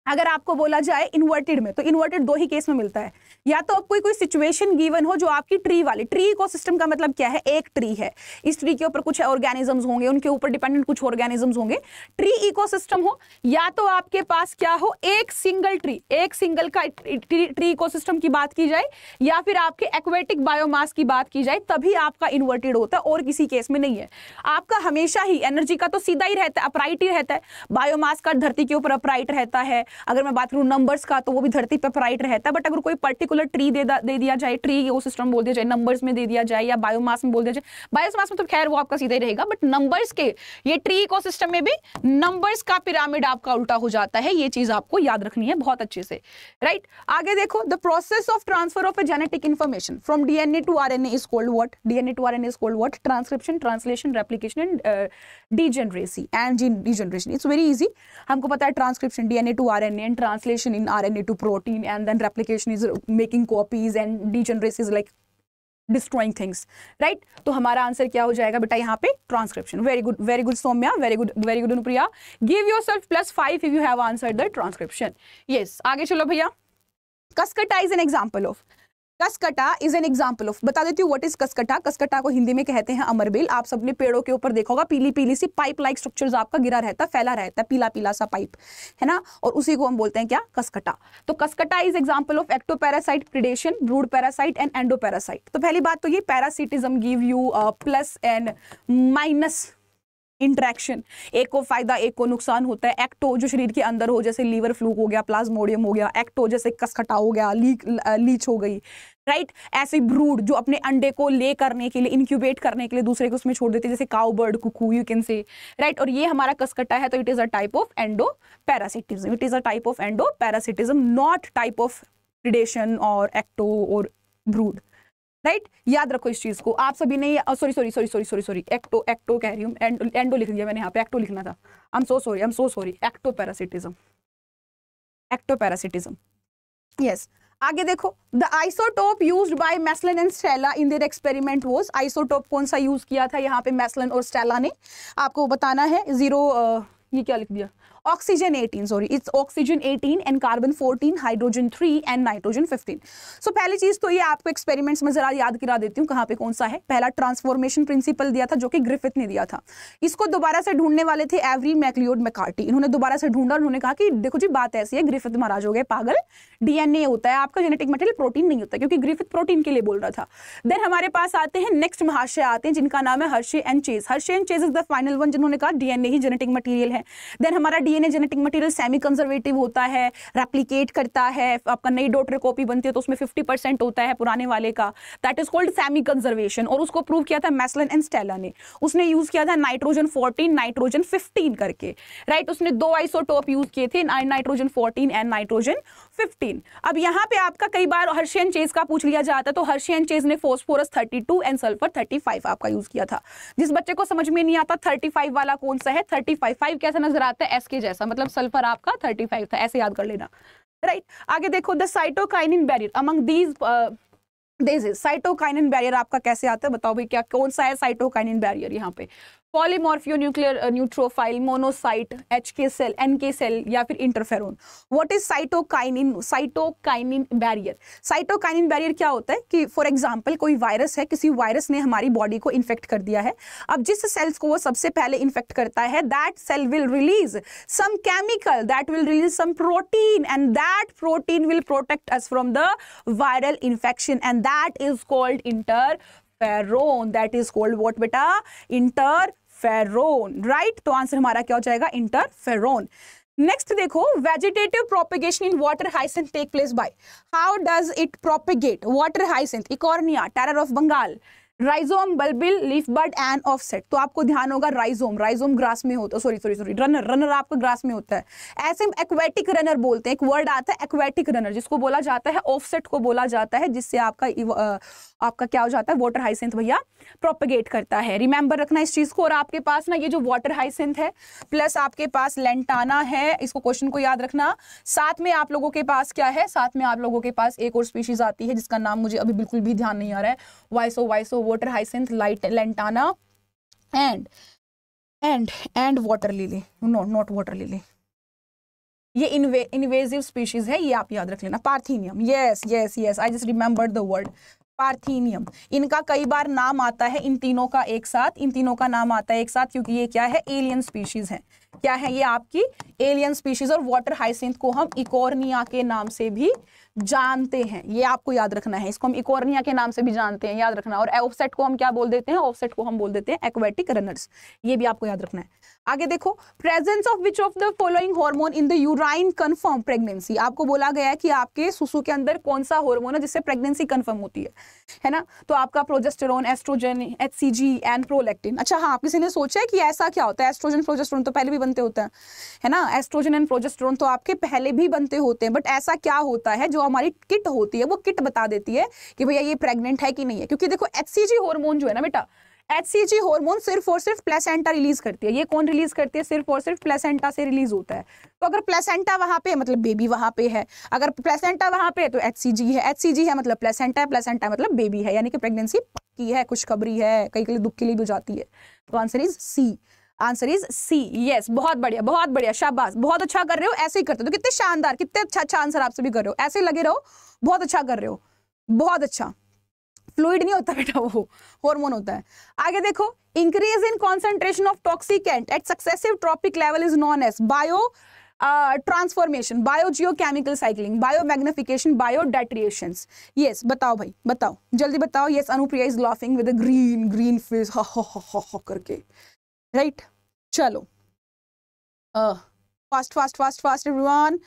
अगर आपको बोला जाए इन्वर्टेड में तो इन्वर्टेड दो ही केस में मिलता है या तो आपको कोई सिचुएशन गिवन हो जो आपकी ट्री वाली ट्री सिस्टम का मतलब क्या है एक ट्री है इस ट्री के ऊपर कुछ ऑर्गेनिजम्स होंगे उनके ऊपर डिपेंडेंट कुछ ऑर्गेनिजम्स होंगे ट्री इकोसिस्टम हो या तो आपके पास क्या हो एक सिंगल ट्री एक सिंगल का ट्री इको की बात की जाए या फिर आपके एक्वेटिक बायोमास की बात की जाए तभी आपका इन्वर्टेड होता है और किसी केस में नहीं है आपका हमेशा ही एनर्जी का तो सीधा ही रहता है अपराइट ही रहता है बायोमास का धरती के ऊपर अपराइट रहता है अगर मैं बात करूँ नंबर्स का तो वो भी धरती पर प्राइट रहता है बट अगर कोई पर्टिकुलर ट्री दे, दे दिया जाए ट्री वो सिस्टम बोल दिया जाए नंबर्स में दे दिया जाए या बायोमास में बोल दिया जाए बायोमास में तो खैर वो आपका सीधा ही रहेगा बट नंबर्स के ये ट्री इको में भी नंबर्स का पिरामिड आपका उल्टा हो जाता है ये चीज आपको याद रखनी है बहुत अच्छे से राइट आगे देखो the process of transfer of a genetic information from DNA to R RNA is called what DNA to RNA is called what transcription translation replication and degeneracy and G D generation it's very easy हमको पता है transcription DNA to R RNA and translation in RNA to protein and then replication is making copies and degeneracy is like destroying things right तो हमारा आंसर क्या हो जाएगा बेटा यहाँ पे transcription very good very good Soumya very good very good Anupriya give your self plus five if you have answer the transcription yes आगे चलो भैया cuscuta an example of cuscuta is an example of बता देती हूँ वट इज कसकटा कसकटा को हिंदी में कहते हैं अमरबेल आप सबने पेड़ों के ऊपर देखा होगा पीली पीली सी पाइप लाइक स्ट्रक्चर आपका गिरा रहता है फैला रहता है पीला पीला सा पाइप है ना और उसी को हम बोलते हैं क्या कसकटा तो cuscuta is example of parasite predation brood parasite and endo parasite तो पहली बात तो ये parasitism give you plus and minus interaction एक को फायदा एक को नुकसान होता है एक्टो जो शरीर के अंदर हो जैसे लीवर फ्लू हो गया प्लाज्मोडियम हो गया एक्टो जैसे कसखटा हो गया लीक लीच हो गई राइट ऐसे ब्रूड जो अपने अंडे को ले करने के लिए इंक्यूबेट करने के लिए दूसरे को उसमें छोड़ देते हैं जैसे cow bird cuckoo you can say right और ये हमारा कसकटा है तो it is a type of endo parasitism it is a type of endo parasitism not type of predation और एक्टो और ब्रूड राइट याद रखो इस चीज को आप सभी ने sorry sorry sorry sorry sorry sorry ecto ecto कह रही हूँ एंडो लिख दिया मैंने यहाँ पे एक्टो लिखना था I am so sorry I am so sorry ecto parasitism ecto parasitism yes आगे देखो the isotope use by Meselson and Stahl in their experiment was isotope कौन सा यूज किया था यहाँ पे मैसलन और स्टेला ने आपको बताना है जीरो uh, ये क्या लिख दिया oxygen 18 sorry it's oxygen 18 and carbon 14 hydrogen 3 and nitrogen 15 so so पहली चीज तो ये आपको एक्सपेरिमेंट्स में जरा याद करा देती हूँ कहाँ पे कौन सा है पहला ट्रांसफॉर्मेशन प्रिंसिपल दिया था जो कि ग्रिफिथ ने दिया था इसको दोबारा से ढूंढने वाले थे एवरी मैकलियोड मैकार्टी इन्होंने दोबारा से ढूंढा उन्होंने कहा कि देखो जी बात ऐसी है ग्रिफिथ महाराज हो गए पागल डीएनए होता है आपका जेनेटिक मटेरियल प्रोटीन नहीं होता क्योंकि ग्रिफिथ प्रोटीन के लिए बोल रहा था देन हमारे पास आते हैं नेक्स्ट महाशय आते हैं जिनका नाम है Hershey and Chase Hershey and Chase is the final one जिन्होंने कहा डीएनए ही जेनेटिक मटेरियल है देन हमारा D DNA genetic material semi conservative होता है रेप्लीकेट करता है आपका नई डॉटर कॉपी बनती है तो उसमें फिफ्टी परसेंट होता है पुराने वाले का that is called semi conservation और उसको प्रूव किया था मैसलन एंड स्टेला ने उसने यूज किया था नाइट्रोजन फोर्टीन नाइट्रोजन फिफ्टीन करके राइट right? उसने दो आइसोटोप यूज किए थे नाइट्रोजन फोर्टीन एंड नाइट्रोजन 15 अब यहाँ पे आपका कई बार हर्शियन चेज का पूछ लिया जाता है तो हर्शियन चेज ने फोस्फोरस 32 एंड सल्फर 35 आपका यूज किया था जिस बच्चे को समझ में नहीं आता 35 वाला कौन सा है 35 फाइव कैसा नजर आता है एस के जैसा मतलब सल्फर आपका 35 था ऐसे याद कर लेना राइट right? आगे देखो the cytokinin barrier among these this is cytokinin barrier आपका कैसे आता है बताओ भाई क्या कौन सा है साइटोकाइनिन बैरियर यहाँ पे polymorphonuclear neutrophil monocyte H K cell N K cell या फिर interferon what is cytokinin cytokinin barrier cytokinin barrier क्या होता है कि फॉर एग्जाम्पल कोई वायरस है किसी वायरस ने हमारी बॉडी को इन्फेक्ट कर दिया है अब जिस सेल्स को वो सबसे पहले इन्फेक्ट करता है that cell will release some chemical that will release some protein and that protein will protect us from the viral infection and that is called interferon that is called what बेटा इंटरफेरोन राइट तो आंसर हमारा क्या हो जाएगा इंटरफेरोन नेक्स्ट देखो vegetative propagation in water hyacinth take place by how does it propagate water hyacinth Eichhornia terror of Bengal rhizome bulbil leaf bud and offset तो आपको ध्यान होगा राइजोम राइजोम ग्रास में होता है sorry sorry sorry runner runner आपका ग्रास में होता है ऐसे हम एक्वेटिक रनर बोलते हैं एक वर्ड आता है एक्वेटिक रनर जिसको बोला जाता है ऑफसेट को बोला जाता है जिससे आपका आपका क्या हो जाता है वाटर हाइसेंथ भैया प्रोपेगेट करता है रिमेंबर रखना इस चीज़ को और आपके पास ना ये जो वाटर हाइसेंथ है प्लस आपके पास लेंटाना है इसको क्वेश्चन को याद रखना साथ में आप लोगों के पास क्या है साथ में आप लोगों के पास एक और स्पीशीज आती है जिसका नाम मुझे अभी बिल्कुल भी ध्यान नहीं आ रहा है वाइसो वाइसो water hyacinth light lantana and and and water lily no not water lily ये इन्वे इन्वेजिव स्पीशीज है ये आप याद रख लेना parthenium yes yes yes I just remember the word parthenium इनका कई बार नाम आता है इन तीनों का एक साथ इन तीनों का नाम आता है एक साथ क्योंकि ये क्या है एलियन स्पीशीज है क्या है ये आपकी एलियन स्पीशीज और वाटर हाइसेंथ को हम इकोर्निया के नाम से भी जानते हैं ये आपको याद रखना है इसको हम इकोर्निया के नाम से भी जानते हैं याद रखना और ऑफसेट को हम क्या बोल देते हैं ऑफसेट को हम बोल देते हैं एक्वेटिक रनर्स ये भी आपको याद रखना है आगे देखो presence of which of the following hormone in the urine confirm pregnancy आपको बोला गया है कि आपके सुसु के अंदर कौन सा हार्मोन है जिससे प्रेगनेंसी कंफर्म होती है है ना तो आपका progesterone estrogen HCG and prolactin अच्छा हाँ आप किसी ने सोचा है कि ऐसा क्या होता है एस्ट्रोजन प्रोजेस्ट्रोन तो पहले भी बनते होते हैं है ना एस्ट्रोजन एंड प्रोजेस्ट्रोन तो आपके पहले भी बनते होते हैं बट ऐसा क्या होता है जो हमारी किट होती है वो किट बता देती है कि भैया ये प्रेग्नेंट है कि नहीं है क्योंकि देखो एच हार्मोन जो है ना बेटा एच हार्मोन सिर्फ और सिर्फ प्लेसेंटा रिलीज करती है ये कौन रिलीज करती है सिर्फ और सिर्फ प्लेसेंटा से रिलीज होता है तो अगर प्लेसेंटा वहां पे मतलब बेबी वहां पे है अगर प्लेसेंटा वहां पे है तो एच है एच है मतलब प्लेसेंटा है प्लेसेंटा मतलब बेबी है यानी कि प्रेगनेंसी पक्की है खुशखबरी है कई कई दुख के लिए भी जाती है तो answer is C answer is C yes बहुत बढ़िया बहुत बढ़िया शाबाश बहुत अच्छा कर रहे हो ऐसे ही करते हो तो कितने शानदार कितने अच्छा अच्छा आंसर आप सभी कर रहे हो ऐसे लगे रहो बहुत अच्छा कर रहे हो बहुत अच्छा फ्लूड नहीं होता बेटा वो हार्मोन होता है आगे देखो increase in concentration of toxicant at successive trophic level is known as bio transformation bio geo chemical cycling bio magnification bio deterioration yes बताओ भाई बताओ जल्दी बताओ yes Anupriya is laughing with green green face ha ha ha ha करके राइट चलो fast fast fast fast everyone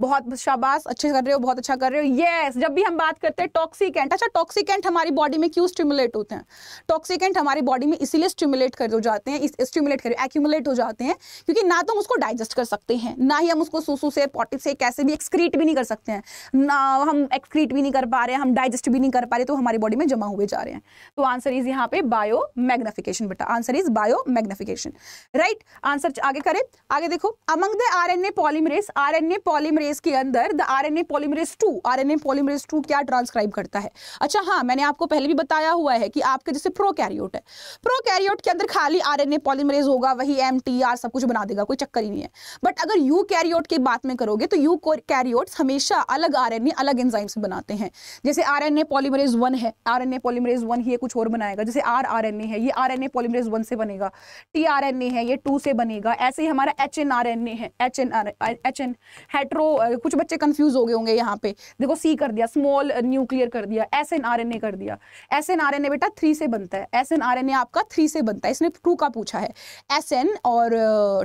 बहुत शाबाश अच्छे कर रहे हो बहुत अच्छा कर रहे हो यस जब भी हम बात करते हैं टॉक्सिकेंट अच्छा टॉक्सिकेंट हमारी बॉडी में क्यों स्टिमुलेट होते हैं टॉक्सिकेंट हमारी बॉडी में इसीलिए स्टिमुलेट कर हो जाते हैं स्टिमुलेट कर एक्यूमुलेट हो जाते हैं क्योंकि ना तो हम उसको डाइजेस्ट कर सकते हैं ना ही हम उसको सूसू से पॉटिक से कैसे भी एक्सक्रीट भी नहीं कर सकते हैं ना हम एक्सक्रीट भी नहीं कर पा रहे हम डाइजेस्ट भी नहीं कर पा रहे तो हमारी बॉडी में जमा हुए जा रहे हैं तो आंसर इज यहाँ पे बायो मैग्नाफिकेशन बेटा answer is bio magnification right answer आगे करें आगे देखो among the R N A polymerase R N A polymerase phase के अंदर the R N A polymerase two R N A polymerase two क्या ट्रांसक्राइब करता है अच्छा हाँ मैंने आपको पहले भी बताया हुआ है कि आपके जैसे प्रोकैरियोट है प्रोकैरियोट के अंदर खाली आर एन ए पॉलीमरेज होगा वही एम टी आर सब कुछ बना देगा कोई चक्कर ही नहीं है बट अगर यू कैरियोट की बात में करोगे तो यू कैरियोट हमेशा अलग आर एन ए अलग एंजाइम्स बनाते हैं जैसे R N A polymerase one है R N A polymerase one ही कुछ और बनाएगा जैसे आर आर एन ए है ये R N A polymerase one से बनेगा टी आर एन ए है ये टू से बनेगा ऐसे ही हमारा H N R N A है H N R H N hetero कुछ बच्चे कंफ्यूज हो गए होंगे यहाँ पे देखो सी कर दिया स्मॉल न्यूक्लियर कर दिया S N R N A कर दिया S N R N A बेटा थ्री से बनता है S N R N A आपका थ्री से बनता है इसने टू का पूछा है एस एन और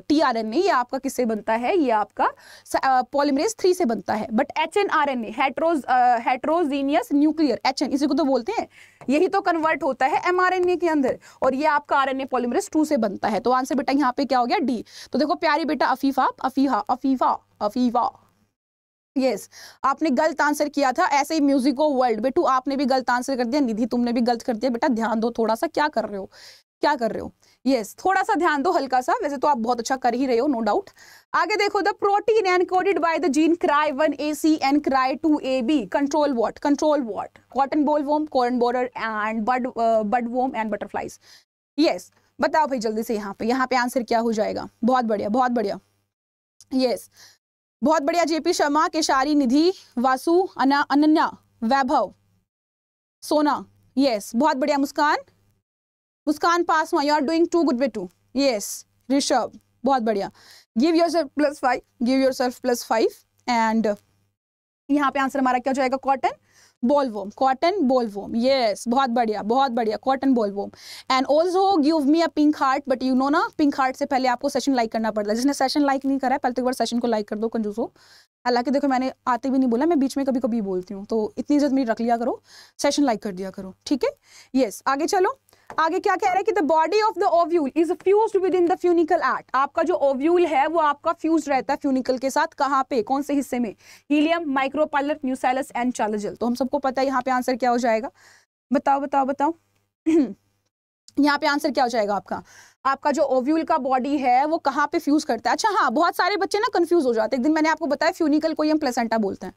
टी आर एन ए ये आपका किससे बनता है ये आपका पॉलीमरेज थ्री से बनता है but H N R N एट्रोज हेट्रोजीनियस न्यूक्लियर एच एन इसी को तो बोलते हैं यही तो कन्वर्ट होता है एम आर एन ए के अंदर और ये आपका R N A polymerase two से बनता है तो आंसर बेटा यहाँ पे क्या हो गया डी तो देखो प्यारी बेटा अफीफा अफीहा अफीफा अफीफा यस yes, आपने गलत आंसर किया था ऐसे ही म्यूजिको वर्ल्ड बेटू आपने भी गलत आंसर कर दिया निधि तुमने भी गलत कर दिया बेटा ध्यान दो थोड़ा सा क्या कर रहे हो क्या कर रहे हो यस yes, थोड़ा सा ध्यान दो हल्का सा वैसे तो आप बहुत अच्छा कर ही रहे हो नो डाउट आगे देखो the protein and coded by the gene cry one A C and cry two A B control what control what cotton bollworm corn borer and bud budworm and butterflies yes बताओ भाई जल्दी से यहाँ पे यहाँ पे आंसर क्या हो जाएगा बहुत बढ़िया बहुत बढ़िया यस yes. बहुत बढ़िया जेपी शर्मा केशारी निधि वासु अनन्या वैभव सोना यस बहुत बढ़िया मुस्कान मुस्कान पास हुआ you are doing too good way too yes Rishabh बहुत बढ़िया give your self plus five give your self plus five and यहाँ पे आंसर हमारा क्या हो जाएगा cotton bollworm cotton bollworm yes बहुत बढ़िया बहुत बढ़िया cotton bollworm and also give me a pink heart but you know ना पिंक हार्ट से पहले आपको सेशन लाइक करना पड़ता है जिसने सेशन लाइक नहीं करा है पहले तो एक बार सेशन को लाइक कर दो कंजूसो हालांकि देखो मैंने आते भी नहीं बोला मैं बीच में कभी कभी बोलती हूँ तो इतनी इज्जत मेरी रख लिया करो सेशन लाइक कर दिया करो ठीक है यस आगे चलो आगे क्या कह रहे हैं कि the body of the ovule is fuse with in the funicle act आपका जो ओव्यूल है वो आपका फ्यूज रहता है फ्यूनिकल के साथ कहाँ पे कौन से हिस्से में hilum micropylar nucellus and chalazal तो हम सबको पता है यहाँ पे आंसर क्या हो जाएगा बताओ बताओ बताओ यहाँ पे आंसर क्या हो जाएगा आपका आपका जो ओव्यूल का बॉडी है वो कहाँ पे फ्यूज करता है अच्छा हाँ बहुत सारे बच्चे ना कंफ्यूज हो जाते हैं एक दिन मैंने आपको बताया फ्यूनिकल को ही हम प्लेसेंटा बोलते हैं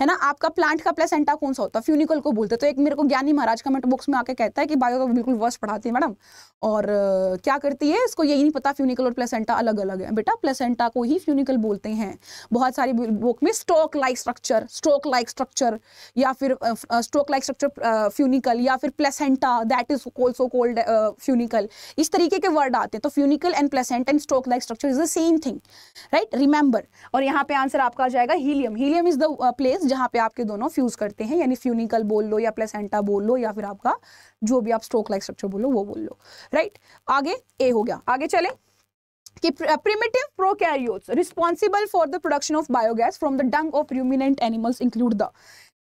है ना आपका प्लांट का प्लेसेंटा कौन सा होता है फ्यूनिकल को बोलते हैं तो एक मेरे को ज्ञानी महाराज कमेंट बॉक्स में आके कहता है कि बायो का तो बिल्कुल वर्ष पढ़ाती है मैडम और क्या करती है इसको यही नहीं पता फ्यूनिकल और प्लेसेंटा अलग अलग है बेटा प्लेसेंटा को ही फ्यूनिकल बोलते हैं बहुत सारी बुक में stalk like structure stalk like structure या फिर स्ट्रोक लाइक स्ट्रक्चर फ्यूनिकल या फिर placenta that is also called funicle इस तरीके के वर्ड वर्ड आते हैं तो funicle and placenta and stalk like structure is the same thing right remember और यहाँ पे आंसर आपका आ जाएगा hilum hilum is the place जहाँ पे आपके दोनों फ्यूज करते हैं यानी फ्यूनिकल बोल लो या प्लेसेंटा बोल लो या फिर आपका जो भी आप स्ट्रोक लाइक स्ट्रक्चर बोलो वो बोल लो राइट right? आगे ए हो गया आगे चले कि uh, primitive prokaryotes responsible for the production of biogas from the dung of ruminant animals include the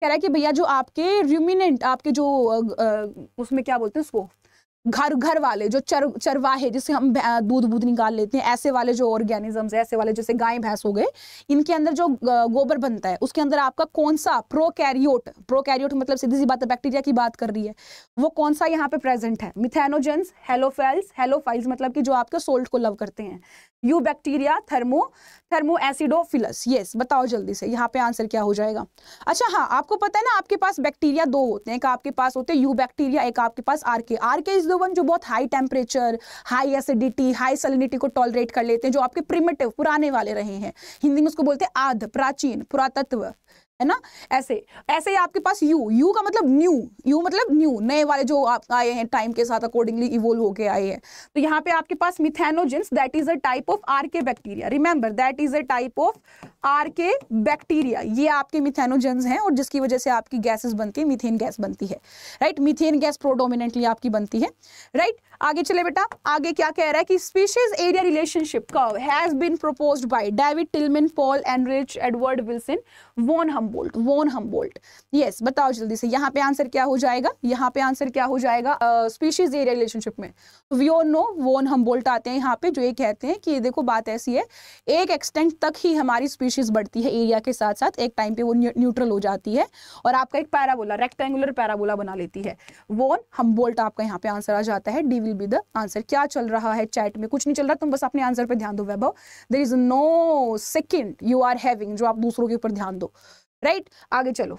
कह रहा है कि भैया जो आपके र्यूमिनेंट आपके जो आ, uh, आ, uh, उसमें क्या बोलते हैं उसको घर घर वाले जो चर चरवाहे जिसे हम दूध बूध निकाल लेते हैं ऐसे वाले जो ऑर्गेनिजम्स ऐसे वाले जैसे गाय भैंस हो गए इनके अंदर जो गोबर बनता है उसके अंदर आपका कौन सा प्रोकैरियोट प्रोकैरियोट मतलब सीधी सी बात है बैक्टीरिया की बात कर रही है वो कौन सा यहाँ पे प्रेजेंट है मिथेनोजेंस हेलोफेल्स हेलोफाइल्स मतलब कि जो आपके सोल्ट को लव करते हैं eubacteria thermo thermo acidophiles yes बताओ जल्दी से यहाँ पे आंसर क्या हो जाएगा अच्छा हाँ आपको पता है ना आपके पास बैक्टीरिया दो होते हैं एक आपके पास होते हैं यू बैक्टीरिया एक आपके पास archae archae is the one जो बहुत high temperature high acidity high salinity को टॉलरेट कर लेते हैं जो आपके प्रिमेटिव पुराने वाले रहे हैं हिंदी में उसको बोलते हैं आध प्राचीन पुरातत्व है ना ऐसे ऐसे ही आपके पास यू यू का मतलब न्यू यू मतलब न्यू नए वाले जो आप आए हैं टाइम के साथ अकॉर्डिंगली इवोल्व होके आए हैं तो यहाँ पे आपके पास methanogens that is a type of archaebacteria remember that is a type of archaebacteria ये आपके मिथेनोजेंस हैं और जिसकी वजह से आपकी गैसेस बनती है मिथेन गैस बनती है राइट मिथेन गैस प्रोडोमिनेंटली आपकी बनती है राइट आगे चले बेटा आगे क्या कह रहा है कि species area relationship curve has been proposed by David Tilman Paul Ehrlich Edward Wilson von Humboldt von Humboldt yes बताओ जल्दी से यहाँ पे आंसर क्या हो जाएगा यहाँ पे आंसर क्या हो जाएगा स्पीशीज एरिया रिलेशनशिप में वी और नो वॉन हम्बोल्ट आते हैं यहाँ पे जो ये कहते हैं कि ये देखो बात ऐसी है एक एक्सटेंट तक ही हमारी स्पीशीज स्पीशीज बढ़ती है एरिया के साथ साथ एक टाइम पे वो न्यूट्रल हो जाती है और आपका एक पैराबोला रेक्टेंगुलर पैराबोला बना लेती है वोन हम बोल्ट आपका यहाँ पे आंसर आ जाता है D will be the answer क्या चल रहा है चैट में कुछ नहीं चल रहा तुम बस अपने आंसर पर ध्यान दो Vaibhav there is no second you are having जो आप दूसरों के ऊपर ध्यान दो राइट right? आगे चलो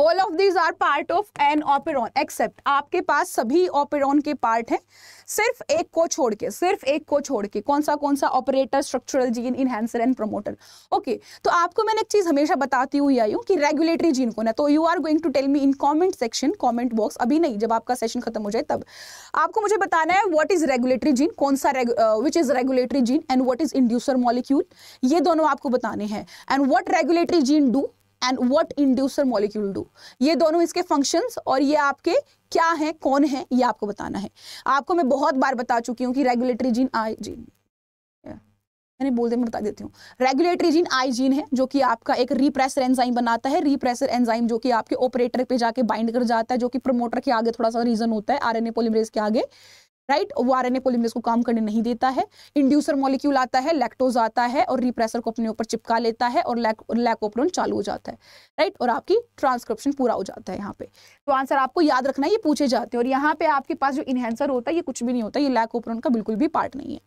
all of these are part of an operon except आपके पास सभी ऑपेरॉन के पार्ट हैं सिर्फ एक को छोड़ के सिर्फ एक को छोड़ के कौन सा कौन सा operator structural gene enhancer and promoter okay तो आपको मैंने एक चीज हमेशा बताती हुई आई हूँ कि रेगुलेटरी जीन कौन है तो you are going to tell me in comment section comment box अभी नहीं जब आपका सेशन खत्म हो जाए तब आपको मुझे बताना है वॉट इज रेगुलेटरी जीन कौन सा which is regulatory gene and what is inducer molecule ये दोनों आपको बताने हैं and what regulatory gene do and what inducer molecule do ये दोनों इसके फंक्शंस और ये आपके क्या हैं कौन है ये आपको बताना है आपको मैं बहुत बार बता चुकी हूँ कि रेगुलेटरी जीन आई जीन मैंने बोल दे मैं बता देती हूँ रेगुलेटरी जीन आई जीन है जो कि आपका एक रिप्रेसर एंजाइम बनाता है रिप्रेसर एंजाइम जो कि आपके ऑपरेटर पे जाके बाइंड कर जाता है जो कि प्रोमोटर के आगे थोड़ा सा रीजन होता है आरएनए पॉलीमरेज के आगे राइट वो आर एन काम करने नहीं देता है इंड्यूसर मॉलिक्यूल आता है लैक्टोज आता है और रिप्रेसर को अपने ऊपर चिपका लेता है और ओपरोन चालू हो जाता है राइट और आपकी ट्रांसक्रिप्शन पूरा हो जाता है यहाँ पे तो आंसर आपको याद रखना है ये पूछे जाते हैं और यहाँ पे आपके पास जो इन्हेंसर होता है ये कुछ भी नहीं होता ये लैकोप्रोन का बिल्कुल भी पार्ट नहीं है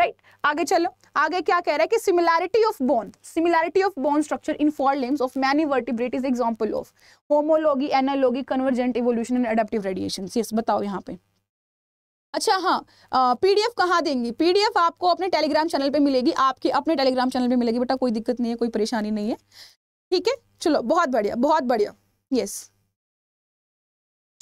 राइट आगे चलो आगे क्या कह रहा है कि similarity of bone similarity of bone structure in forelimbs of many vertebrate is example of homology analogy convergent evolution and adaptive radiation yes बताओ यहाँ पे अच्छा हाँ पीडीएफ कहाँ देंगी पीडीएफ आपको अपने टेलीग्राम चैनल पे मिलेगी आपके अपने टेलीग्राम चैनल पे मिलेगी बेटा कोई दिक्कत नहीं है कोई परेशानी नहीं है ठीक है चलो बहुत बढ़िया बहुत बढ़िया यस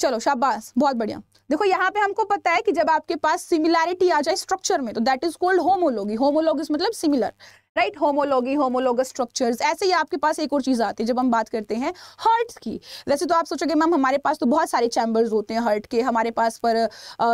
चलो शाबाश बहुत बढ़िया देखो यहाँ पे हमको पता है कि जब आपके पास सिमिलैरिटी आ जाए स्ट्रक्चर में तो that is called homology homologous मतलब similar right homology homologous structures ऐसे ही आपके पास एक और चीज़ आती है जब हम बात करते हैं हार्ट की वैसे तो आप सोचोगे मैम हमारे पास तो बहुत सारे चैम्बर्स होते हैं हार्ट के हमारे पास पर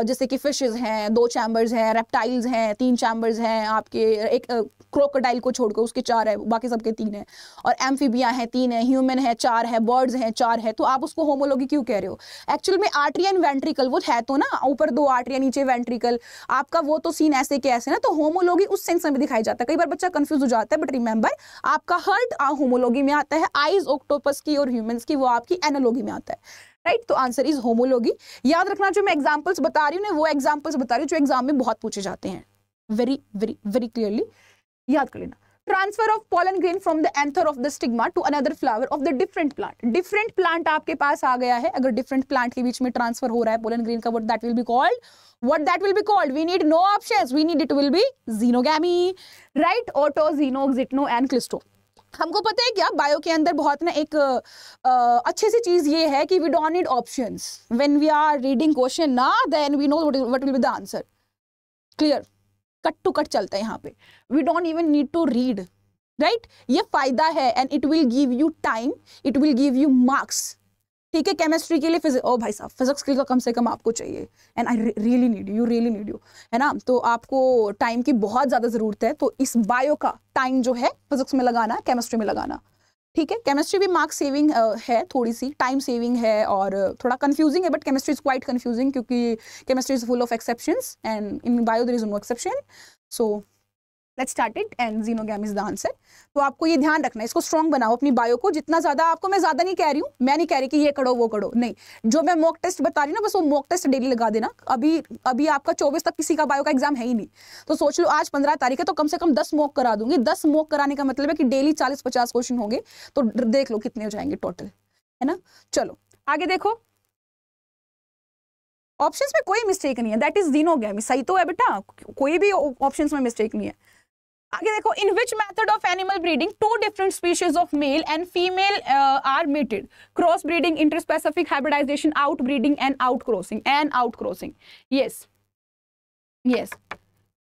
जैसे कि फिशेज हैं दो चैम्बर्स हैं रेप्टाइल्स हैं तीन चैम्बर्स हैं आपके एक क्रोकोडाइल को छोड़कर उसके चार है बाकी सबके तीन है और एम्फीबिया है तीन है ह्यूमन है चार है बर्ड्स हैं चार है तो आप उसको होमोलॉगी क्यों कह रहे हो एक्चुअल में आर्ट्री एंड वेंट्रिकल वो है तो ना ऊपर दो आर्ट्री नीचे वेंट्रिकल आपका वो तो सीन ऐसे के ऐसे ना तो होमोलॉगी उस सेंस में दिखाई जाता है कई बार बच्चा कंफ्यूज हो जाता है बट रिमेंबर आपका हर्ट होमोलॉगी में आता है आईज ऑक्टोपस की और ह्यूमन की वो आपकी एनोलॉगी में आता है राइट right? तो आंसर इज होमोलॉगी याद रखना जो मैं एग्जाम्पल्स बता रही हूँ ना वो एग्जाम्पल्स बता रही हूँ जो एग्जाम में बहुत पूछे जाते हैं वेरी वेरी वेरी क्लियरली याद कर लेना transfer of pollen grain from the anther of the stigma to another flower of the different plant different plant आपके पास आ गया है अगर डिफरेंट प्लांट के बीच में ट्रांसफर हो रहा है पोलन ग्रीन का what that will be called what that will be called we need no options we need it will be xenogamy right auto जीनो xytno एंड क्लिस्टो हमको पता है क्या बायो के अंदर बहुत ना एक आ, अच्छे सी चीज ये है कि we don't need options when we are reading question ना then we know what will be the answer clear cut to cut चलता है यहाँ पे we don't even need to read right ये फायदा है and it will give you time it will give you marks ठीक है केमिस्ट्री के लिए फिजिक्स ओ भाई साहब फिजिक्स के लिए तो कम से कम आपको चाहिए and I really need you really need you है ना तो आपको टाइम की बहुत ज़्यादा ज़रूरत है तो इस बायो का टाइम जो है फिजिक्स में लगाना केमिस्ट्री में लगाना ठीक है केमिस्ट्री भी मार्क्स सेविंग uh, है थोड़ी सी टाइम सेविंग है और uh, थोड़ा कन्फ्यूजिंग है but chemistry is quite confusing क्योंकि chemistry is full of exception and in bio there is no exception so let's start it and xenogamy is the answer तो आपको ये ध्यान रखना है इसको स्ट्रॉन्ग बनाओ अपनी बायो को जितना ज़्यादा आपको मैं ज़्यादा नहीं कह रही हूँ मैं नहीं कह रही कि ये करो वो करो नहीं जो मैं मॉक टेस्ट बता रही ना बस वो मॉक टेस्ट डेली लगा देना अभी अभी आपका चौबीस तक किसी का बायो का एग्जाम है ही नहीं तो सोच लो आज पंद्रह तारीख है तो कम से कम दस मॉक करा दूंगी दस मॉक कराने का मतलब है कि डेली चालीस पचास क्वेश्चन होंगे तो देख लो कितने हो जाएंगे टोटल है ना चलो आगे देखो ऑप्शंस में कोई मिस्टेक नहीं है दैट इज जीनोगैमी सही तो है बेटा कोई भी ऑप्शंस में मिस्टेक नहीं है आगे देखो in which method of animal breeding two different species of male and female are mated cross breeding interspecific hybridisation outbreeding and outcrossing and outcrossing yes yes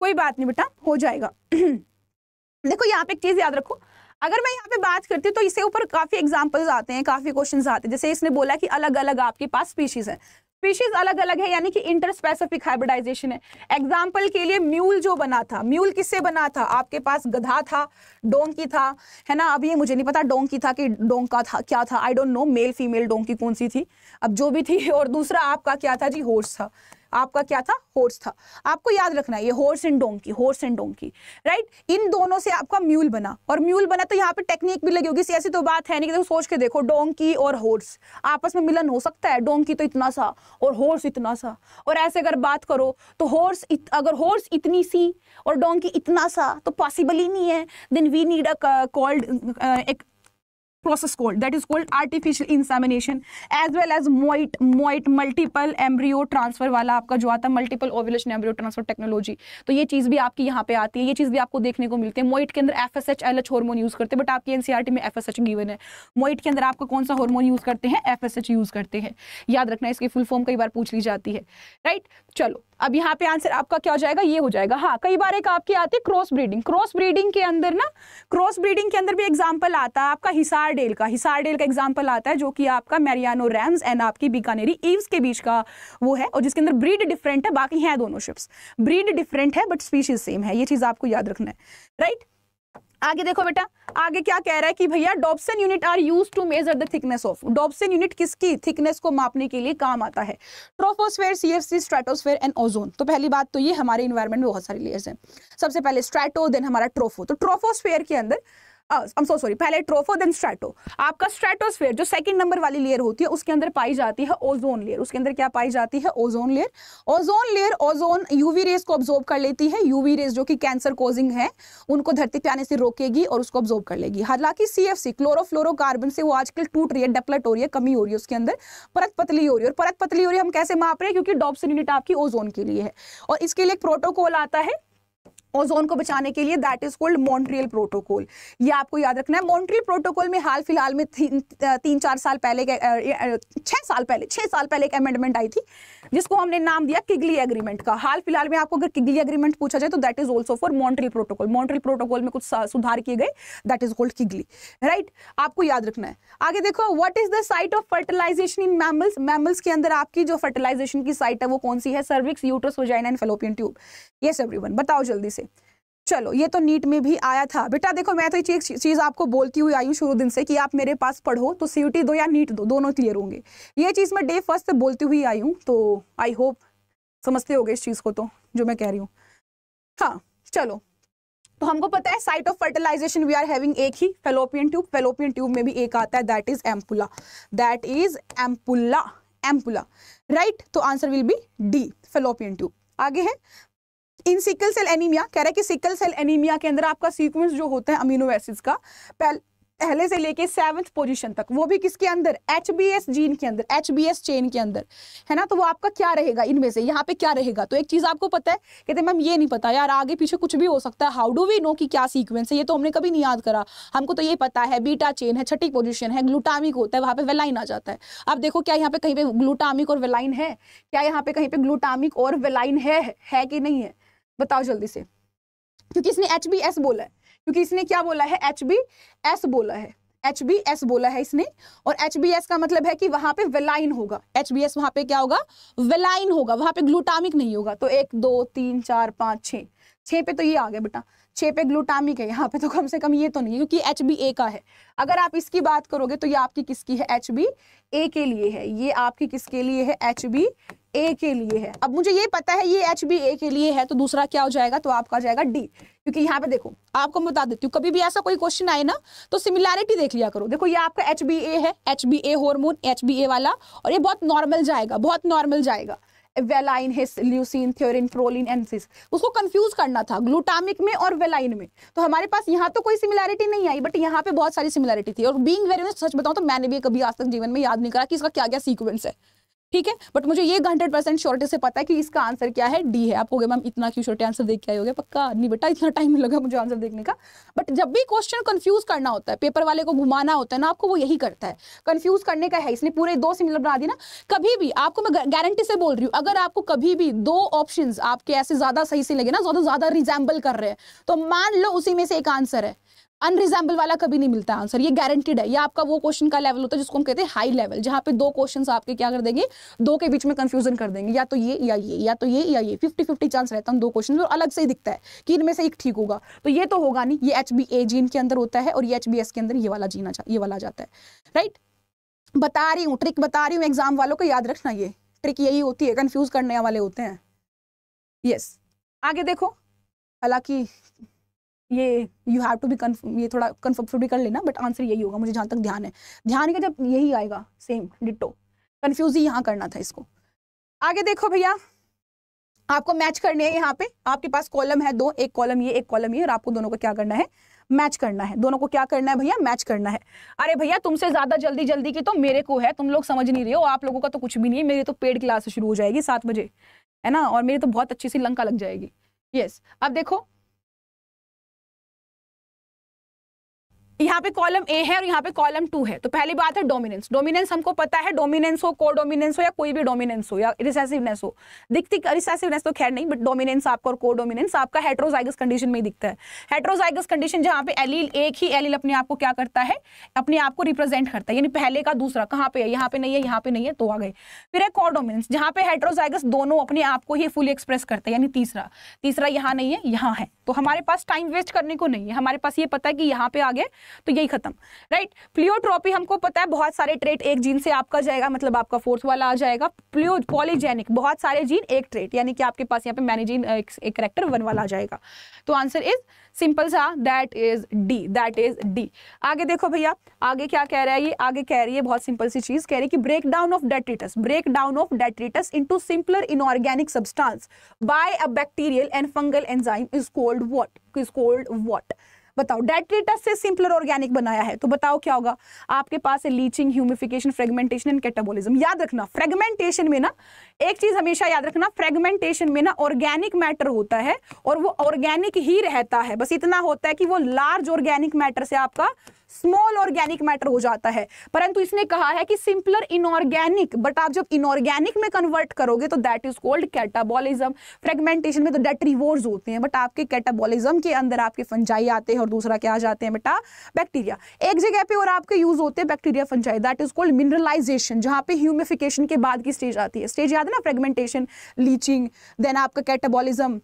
कोई बात नहीं बेटा हो जाएगा देखो यहाँ पे एक चीज याद रखो अगर मैं यहाँ पे बात करती हूँ तो इसके ऊपर काफी एग्जांपल्स आते हैं काफी क्वेश्चंस आते हैं जैसे इसने बोला कि अलग अलग आपके पास स्पीशीज हैं स्पीशीज अलग अलग है यानी कि इंटर स्पेसिफिक हाइब्रिडाइजेशन है एग्जाम्पल के लिए म्यूल जो बना था म्यूल किससे बना था आपके पास गधा था डोंकी था है ना अब ये मुझे नहीं पता डोंकी था कि डोंका था क्या था I don't know male female donkey कौन सी थी अब जो भी थी और दूसरा आपका क्या था जी हॉर्स था आपका क्या था हॉर्स था आपको याद रखना है ये horse and donkey horse and donkey right इन दोनों से आपका म्यूल बना और म्यूल बना तो यहाँ पे टेक्निक भी लगी होगी ऐसी तो बात है नहीं कि तो सोच के देखो डोंकी और हॉर्स आपस में मिलन हो सकता है डोंकी तो इतना सा और हॉर्स इतना सा और ऐसे अगर बात करो तो हॉर्स अगर हॉर्स इतनी सी और डोंकी इतना सा तो पॉसिबल ही नहीं है then we need a called एक process called that is called artificial insemination as well as moit moit multiple embryo transfer वाला आपका जो आता है multiple ovulation embryo transfer technology तो ये चीज़ भी आपकी यहाँ पे आती है ये चीज़ भी आपको देखने को मिलती है मोइट के अंदर F S H L H hormone use करते हैं बट आपकी एनसीआरटी e में एफ एस एच गिवन है मोइट के अंदर आपका कौन सा हॉर्मोन यूज़ करते हैं एफ एस एच यूज़ करते हैं याद रखना इसकी फुल फॉर्म कई बार पूछ ली जाती है राइट चलो अब यहाँ पे आंसर आपका क्या हो जाएगा ये हो जाएगा हाँ कई बार एक आपकी आती है क्रॉस ब्रीडिंग क्रॉस ब्रीडिंग के अंदर ना क्रॉस ब्रीडिंग के अंदर भी एग्जाम्पल आता है आपका हिसार डेल का हिसार डेल का एग्जाम्पल आता है जो कि आपका मैरियानो रैम्स एंड आपकी बीकानेरी ईव्स के बीच का वो है और जिसके अंदर ब्रीड डिफरेंट है बाकी है दोनों शिप्स ब्रीड डिफरेंट है बट स्पीशीज सेम है ये चीज़ आपको याद रखना है राइट right? आगे देखो बेटा आगे क्या कह रहा है कि भैया Dobson unit are use to measure the thickness of Dobson unit किसकी थिकनेस को मापने के लिए काम आता है troposphere CFC stratosphere and ozone तो पहली बात तो ये हमारे इन्वायरमेंट में बहुत सारी लेयर्स हैं सबसे पहले स्ट्रेटो देन हमारा ट्रोफो तो ट्रोफोस्फेयर के अंदर आई सो सॉरी पहले ट्रोफो देन स्ट्रेटो आपका स्ट्रेटोस्फेयर जो सेकंड नंबर वाली लेयर होती है उसके अंदर पाई जाती है ओजोन लेयर उसके अंदर क्या पाई जाती है ozone layer ozone layer ozone UV rays को ऑब्जॉर्व कर लेती है यूवी रेस जो कि कैंसर कोजिंग है उनको धरती पे आने से रोकेगी और उसको ऑब्जॉर्व कर लेगी हालांकि सी एफ सी क्लोरोफ्लोरोकार्बन से वो आजकल टूट रही है डेपलेट हो रही है कमी हो रही है उसके अंदर परत पतली हो रही है और परत पतली हो रही है हम कैसे माप रहे हैं क्योंकि डॉप्सन यूनिट आपकी ओजोन के लिए है और इसके लिए एक प्रोटोकॉल आता है ओजोन को बचाने के लिए that is called Montreal protocol ये आपको याद रखना है मॉन्ट्रियल प्रोटोकॉल में हाल फिलहाल में ती, तीन चार साल पहले छह साल पहले छह साल पहले एक अमेंडमेंट आई थी जिसको हमने नाम दिया किगली एग्रीमेंट का हाल फिलहाल में आपको अगर किगली एग्रीमेंट पूछा जाए तो that is also for Montreal protocol Montreal protocol में कुछ सुधार किए गए that is called Kigali right आपको याद रखना है आगे देखो what is the site of fertilisation in mammals mammals के अंदर आपकी जो फर्टिलाइजेशन की साइट है वो कौन सी है cervix uterus vagina and fallopian tube yes everyone बताओ जल्दी से चलो ये तो नीट में भी आया था बेटा देखो मैं तो एक चीज़ आपको बोलती हुई आई हूँ शुरू दिन से कि आप मेरे पास पढ़ो तो सी दो या नीट दो दोनों क्लियर होंगे ये चीज़ मैं डे फर्स्ट से बोलती हुई आई हूँ तो आई होप समझते हो इस चीज़ को तो जो मैं कह रही हूँ हाँ चलो तो हमको पता है site of fertilisation we are having एक ही फेलोपियन ट्यूब फेलोपियन ट्यूब में भी एक आता है that is ampulla that is ampulla ampulla right तो answer will be D fallopian tube आगे है इन सिकल सेल एनीमिया कह रहा है कि सिकल सेल एनीमिया के अंदर आपका सीक्वेंस जो होता है अमीनो एसिड्स का पहले पहले से लेके सेवेंथ पोजीशन तक वो भी किसके अंदर एच बी एस जीन के अंदर एच बी एस चेन के अंदर है ना तो वो आपका क्या रहेगा इनमें से यहाँ पे क्या रहेगा तो एक चीज आपको पता है कहते मैम ये नहीं पता यार आगे पीछे कुछ भी हो सकता है हाउ डू वी नो कि क्या सीक्वेंस है ये तो हमने कभी नहीं याद करा हमको तो ये पता है बीटा चेन है छठी पोजिशन है ग्लूटामिक होता है वहाँ पे वेलाइन आ जाता है अब देखो क्या यहाँ पे कहीं पे ग्लूटामिक और वेलाइन है क्या यहाँ पे कहीं पे ग्लूटामिक और वेलाइन है, है कि नहीं है बताओ जल्दी से क्योंकि इसने एच बी एस बोला है क्योंकि इसने क्या बोला है एच बी एस बोला है एच बी एस बोला है इसने और एच बी एस का मतलब है कि वहां पे वेलाइन होगा एच बी एस वहां पे क्या होगा वेलाइन होगा वहां पे ग्लूटामिक नहीं होगा तो एक दो तीन चार पांच छः छः पे तो ये आ गया बेटा छः पे ग्लूटामिक है यहाँ पे तो कम से कम ये तो नहीं क्योंकि एच बी ए का है अगर आप इसकी बात करोगे तो ये आपकी किसकी है एच बी ए के लिए है ये आपकी किसके लिए है एच बी ए के लिए है अब मुझे ये पता है ये एच बी ए के लिए है तो दूसरा क्या हो जाएगा तो आपका जाएगा डी क्योंकि यहाँ पे देखो आपको मैं बता देती हूँ कभी भी ऐसा कोई क्वेश्चन आए ना तो सिमिलैरिटी देख लिया करो देखो ये आपका एच बी ए है H B A hormone H B A वाला और ये बहुत नॉर्मल जाएगा बहुत नॉर्मल जाएगा valine his leucine threonine proline एनसिस उसको कंफ्यूज करना था ग्लूटामिक में और वेलाइन में तो हमारे पास यहाँ तो कोई सिमिलैरिटी नहीं आई बट यहाँ पे बहुत सारी सिमिलैरिटी थी और बीइंग वेरी सच बताऊँ तो मैंने भी कभी आज तक जीवन में याद नहीं करा कि इसका क्या क्या सीक्वेंस है ठीक है बट मुझे ये हंड्रेड परसेंट श्योरिटी से पता है कि इसका आंसर क्या है डी है आपको मैम इतना क्यों श्योरिटी आंसर देख के आए हो गया पक्का नहीं बेटा इतना टाइम लगा मुझे आंसर देखने का बट जब भी क्वेश्चन कन्फ्यूज करना होता है पेपर वाले को घुमाना होता है ना आपको वो यही करता है कन्फ्यूज करने का है इसने पूरे दो सिमिलर बना दी ना कभी भी आपको मैं गारंटी से बोल रही हूँ अगर आपको कभी भी दो ऑप्शन आपके ऐसे ज्यादा सही से लगे ना ज्यादा ज्यादा रिजेंबल कर रहे हैं तो मान लो उसी में से एक आंसर है अनरिजेंबल वाला कभी नहीं मिलता आंसर ये गारंटीड है ये आपका वो क्वेश्चन का लेवल होता है जिसको हम कहते हैं हाई लेवल जहां पे दो क्वेश्चन आपके क्या कर देंगे दो के बीच में कंफ्यूजन कर देंगे या तो ये या ये या तो ये या ये फिफ्टी फिफ्टी चांस रहता है दो क्वेश्चन और अलग से ही दिखता है कि इनमें से एक ठीक होगा तो ये तो होगा नहीं ये एच बी ए जीन के अंदर होता है और ये एच बी एस के अंदर ये वाला जीना ये वाला जाता है राइट बता रही हूँ ट्रिक बता रही हूँ एग्जाम वालों को याद रखना ये ट्रिक यही होती है कन्फ्यूज करने वाले होते हैं यस आगे देखो हालांकि ये यू हैव टू बी ये थोड़ा भी कर लेना बट आंसर यही होगा मुझे जहाँ तक ध्यान है ध्यान का जब यही आएगा सेम डिटो कन्फ्यूज ही यहाँ करना था इसको आगे देखो भैया आपको मैच करने हैं यहाँ पे आपके पास कॉलम है दो एक कॉलम ये एक कॉलम ये और आपको दोनों को क्या करना है मैच करना है दोनों को क्या करना है भैया मैच करना है अरे भैया तुमसे ज्यादा जल्दी जल्दी की तो मेरे को है तुम लोग समझ नहीं रहे हो आप लोगों का तो कुछ भी नहीं है मेरी तो पेड क्लास शुरू हो जाएगी सात बजे है ना और मेरी तो बहुत अच्छी सी लंका लग जाएगी यस अब देखो यहाँ पे कॉलम ए है और यहाँ पे कॉलम टू है तो पहली बात है डोमिनेंस डोमिनेंस हमको पता है डोमिनेंस हो को डोमिनेंस हो या कोई भी डोमिनेंस हो या रिसेसिवनेस हो दिखती रिसेसिवनेस तो खैर नहीं बट डोमिनेंस आपका और को डोमिनेंस आपका हेट्रोजाइगस कंडीशन में ही दिखता है हेट्रोजाइगस कंडीशन जहाँ पे एलील एक ही एलील अपने आप को क्या करता है अपने आप को रिप्रेजेंट करता है यानी पहले का दूसरा कहाँ पे है यहाँ पे नहीं है यहाँ पे नहीं है तो आ गए फिर है को डोमिनेंस जहाँ पे हेट्रोजाइगस दोनों अपने आप को ही फुली एक्सप्रेस करता है यानी तीसरा तीसरा यहाँ नहीं है यहाँ है तो हमारे पास टाइम वेस्ट करने को नहीं है हमारे पास ये पता है कि यहाँ पे आ गए तो यही खत्म राइट प्लियोट्रोपी हमको पता है बहुत सारे ट्रेट एक जीन से आपका जाएगा मतलब आपका फोर्थ वाला आ जाएगा प्लियो पॉलीजेनिक बहुत सारे जीन एक ट्रेट यानी कि आपके पास यहाँ पे मैनेजीन एक, करेक्टर वन वाला आ जाएगा तो आंसर इज सिंपल सा that is D that is D आगे देखो भैया आगे क्या कह रहा है ये आगे कह रही है बहुत सिंपल सी चीज कह रही है कि break down of detritus break down of detritus into simpler inorganic substance by a bacterial and fungal enzyme is called what is called what बताओ डेट्रेटस से सिंपलर ऑर्गेनिक बनाया है तो बताओ क्या होगा आपके पास है leaching humification fragmentation and catabolism याद रखना फ्रेगमेंटेशन में ना एक चीज हमेशा याद रखना फ्रेगमेंटेशन में ना ऑर्गेनिक मैटर होता है और वो ऑर्गेनिक ही रहता है बस इतना होता है कि वो लार्ज ऑर्गेनिक मैटर से आपका स्मॉल ऑर्गेनिक मैटर हो जाता है परंतु इसने कहा है कि सिंपलर इनऑर्गेनिक बट आप जब इनऑर्गेनिक में कन्वर्ट करोगे तो that is called catabolism fragmentation में तो डेट्रीवोर्स होते हैं बट आपके कैटाबॉलिज्म के अंदर आपके फंजाई आते हैं और दूसरा क्या आ जाते हैं बेटा बैक्टीरिया एक जगह पे और आपके यूज होते हैं bacteria fungi that is called mineralisation जहां पे ह्यूमिफिकेशन के बाद की स्टेज आती है स्टेज याद है ना फ्रेगमेंटेशन लीचिंग देन आपका कैटाबॉलिज्म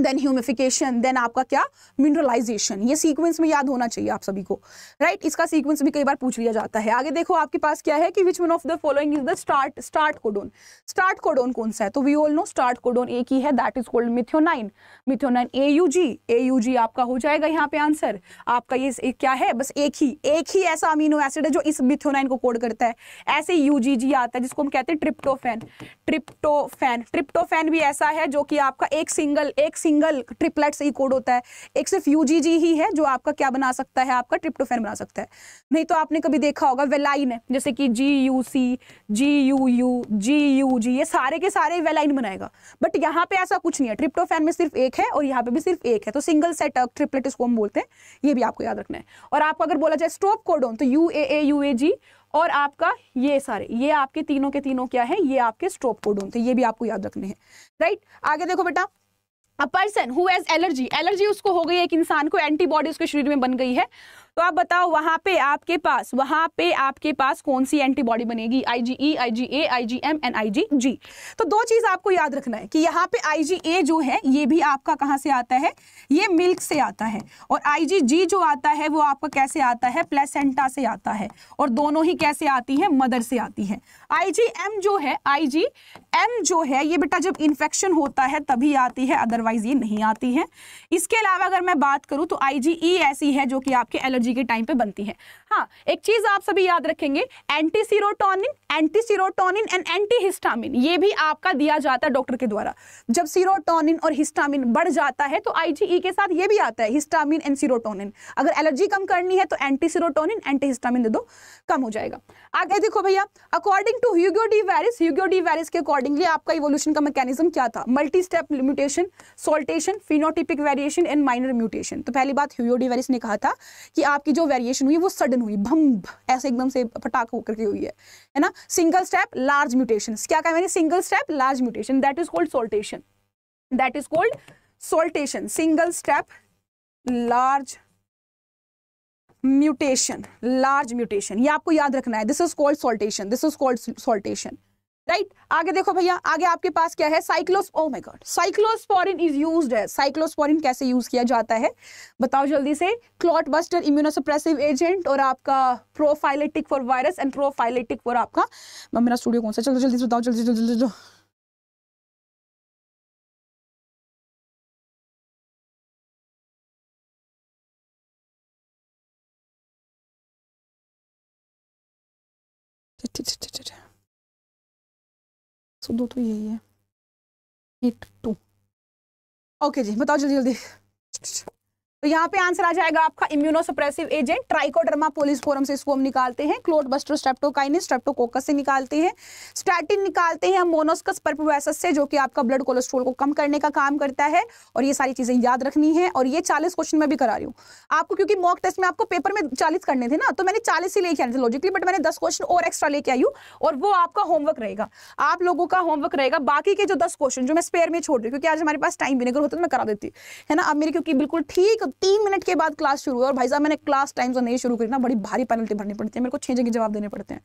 देन ह्यूमिफिकेशन देन आपका क्या मिनरलाइजेशन ये सीक्वेंस में याद होना चाहिए आप सभी को राइट right? इसका सीक्वेंस भी कई बार पूछ लिया जाता है आगे देखो आपके पास क्या है कि which one of the following is the start start codon start codon कौन सा है तो we all know start codon एक ही है that is called methionine methionine A U G A U G आपका हो जाएगा यहाँ पे आंसर आपका ये एक क्या है बस एक ही एक ही ऐसा अमीनो एसिड है जो इस मिथ्योनाइन को कोड करता है ऐसे यू जी जी आता है जिसको हम कहते हैं ट्रिप्टोफेन ट्रिप्टोफेन ट्रिप्टोफेन भी ऐसा है जो कि आपका एक सिंगल एक सिंगल ट्रिपलेट से ही कोड होता है एक सिर्फ यूजीजी ही है जो आपका क्या बना सकता है आपका ट्रिप्टोफेन बना सकता है नहीं तो आपने कभी देखा होगा वेलाइन है जैसे कि G U C G U U G U G ये सारे के सारे वेलाइन बनाएगा बट यहाँ पे ऐसा कुछ नहीं है ट्रिप्टोफेन में सिर्फ एक है और यहाँ पे भी सिर्फ एक है तो सिंगल सेट ट्रिपलेट इसको हम बोलते हैं ये भी आपको याद रखना है और आपको अगर बोला जाए स्टॉप कोड तो U A A U A G और आपका ये सारे ये आपके तीनों के तीनों क्या है ये आपके स्टॉप कोडोन थे ये भी आपको याद रखने हैं राइट आगे देखो बेटा a person who has allergy allergy उसको हो गई है एक इंसान को एंटीबॉडी उसके शरीर में बन गई है तो आप बताओ वहां पे आपके पास वहां पे आपके पास कौन सी एंटीबॉडी बनेगी IgE IgA IgM and IgG तो दो चीज आपको याद रखना है कि यहाँ पे आईजीए जो है ये भी आपका कहां से आता है ये मिल्क से आता है और आईजीजी जो आता है वो आपका कैसे आता है प्लेसेंटा से आता है और दोनों ही कैसे आती है मदर से आती है आईजीएम जो है आईजीएम जो है ये बेटा जब इन्फेक्शन होता है तभी आती है अदरवाइज ये नहीं आती है इसके अलावा अगर मैं बात करूं तो आईजीई e ऐसी है जो कि आपके एलर्जी एलर्जी के टाइम पे बनती है हाँ एक चीज आप सभी याद रखेंगे anti serotonin anti serotonin and antihistamine ये भी आपका दिया जाता है डॉक्टर के द्वारा जब सीरोटोनिन और हिस्टामिन बढ़ जाता है तो आईजीई e के साथ ये भी आता है हिस्टामिन एंड सीरोटोनिन अगर एलर्जी कम करनी है तो एंटी सीरोटोनिन एंटी हिस्टामिन दे दो कम हो जाएगा आगे देखो भैया according to Hugo de Vries Hugo de Vries के अकॉर्डिंगली आपका इवोल्यूशन का मैकेनिज्म क्या था multi step mutation saltation phenotypic variation and minor mutation तो पहली बात ह्यूगो डी वैरिस ने कहा था कि आपकी जो वेरिएशन हुई वो सडन हुई भम ऐसे एकदम से फटाक होकर के हुई है है ना सिंगल स्टेप लार्ज म्यूटेशन क्या कहा मैंने single step large mutation that is called saltation that is called saltation single step large mutation large mutation ये आपको याद रखना है this is called saltation this is called saltation right आगे देखो भैया आगे आपके पास क्या है साइक्लोस oh my god cyclosporin is used है साइक्लोस्पोरिन कैसे यूज किया जाता है बताओ जल्दी से क्लॉट बस्टर इम्यूनोसप्रेसिव एजेंट और आपका prophylactic for virus and prophylactic for आपका मेरा स्टूडियो कौन सा चलो जल्दी से बताओ जल्दी जल्दी जल्दी सो दो तो यही है एट टू ओके जी बताओ जल्दी जल्दी तो यहाँ पे आंसर आ जाएगा आपका immunosuppressive agent Trichoderma polysporum से इसको हम निकालते हैं क्लोड बस्टर स्ट्रेप्टोकाइन से निकालते हैं स्टैटिन निकालते हैं मोनोस्कस परपोवैसस से जो कि आपका ब्लड कोलेस्ट्रोल को कम करने का काम करता है और ये सारी चीजें याद रखनी है और ये चालीस क्वेश्चन में भी करा रही हूँ आपको क्योंकि मॉक टेस्ट में आपको पेपर में चालीस करने थे ना तो मैंने चालीस ही लेके आने थे लॉजिकली बट मैंने दस क्वेश्चन और एक्स्ट्रा लेके आई हूँ और वो आपका होमवर्क रहेगा आप लोगों का होमवर्क रहेगा बाकी के जो दस क्वेश्चन जो मैं स्पेयर में छोड़ रही हूँ क्योंकि आज हमारे पास टाइम भी नहीं होता तो मैं करा देती है ना अब मेरी क्योंकि बिल्कुल ठीक तीन मिनट के बाद क्लास शुरू हुआ और भाई साहब मैंने क्लास टाइम से नहीं शुरू करी ना बड़ी भारी पेनल्टी भरनी पड़ती है मेरे को छह जगह जवाब देने पड़ते हैं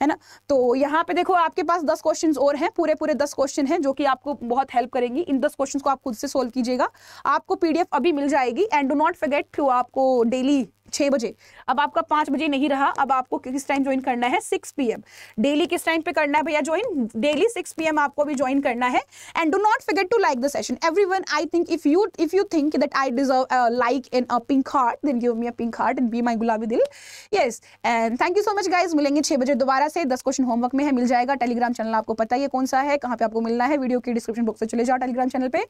है ना तो यहाँ पे देखो आपके पास दस क्वेश्चन और हैं पूरे पूरे दस क्वेश्चन हैं जो कि आपको बहुत हेल्प करेंगी इन दस क्वेश्चन को आप खुद से सोल्व कीजिएगा आपको पीडीएफ अभी मिल जाएगी एंड डो नॉट फॉरगेट आपको डेली छः बजे अब आपका पाँच बजे नहीं रहा अब आपको किस टाइम ज्वाइन करना है सिक्स पी डेली किस टाइम पे करना है भैया ज्वाइन डेली सिक्स पी आपको भी ज्वाइन करना है and do not forget to like the session everyone I think if you if you think that I deserve like in a pink heart then give me a pink heart and be my गुलाबी दिल yes and thank you so much guys मिलेंगे छः बजे दोबारा से दस क्वेश्चन होमवर्क में है मिल जाएगा टेलीग्राम चैनल आपको पता है कौन सा है कहाँ पे आपको मिलना है वीडियो के डिस्क्रिप्शन बॉक्स से चले जाओ टेलीग्राम चैनल पर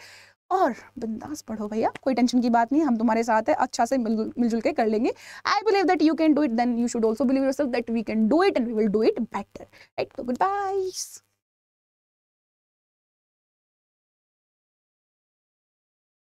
और बिंदास पढ़ो भैया कोई टेंशन की बात नहीं हम तुम्हारे साथ है अच्छा से मिलजुल के कर लेंगे i believe that you can do it then you should also believe yourself that we can do it and we will do it better right so goodbyes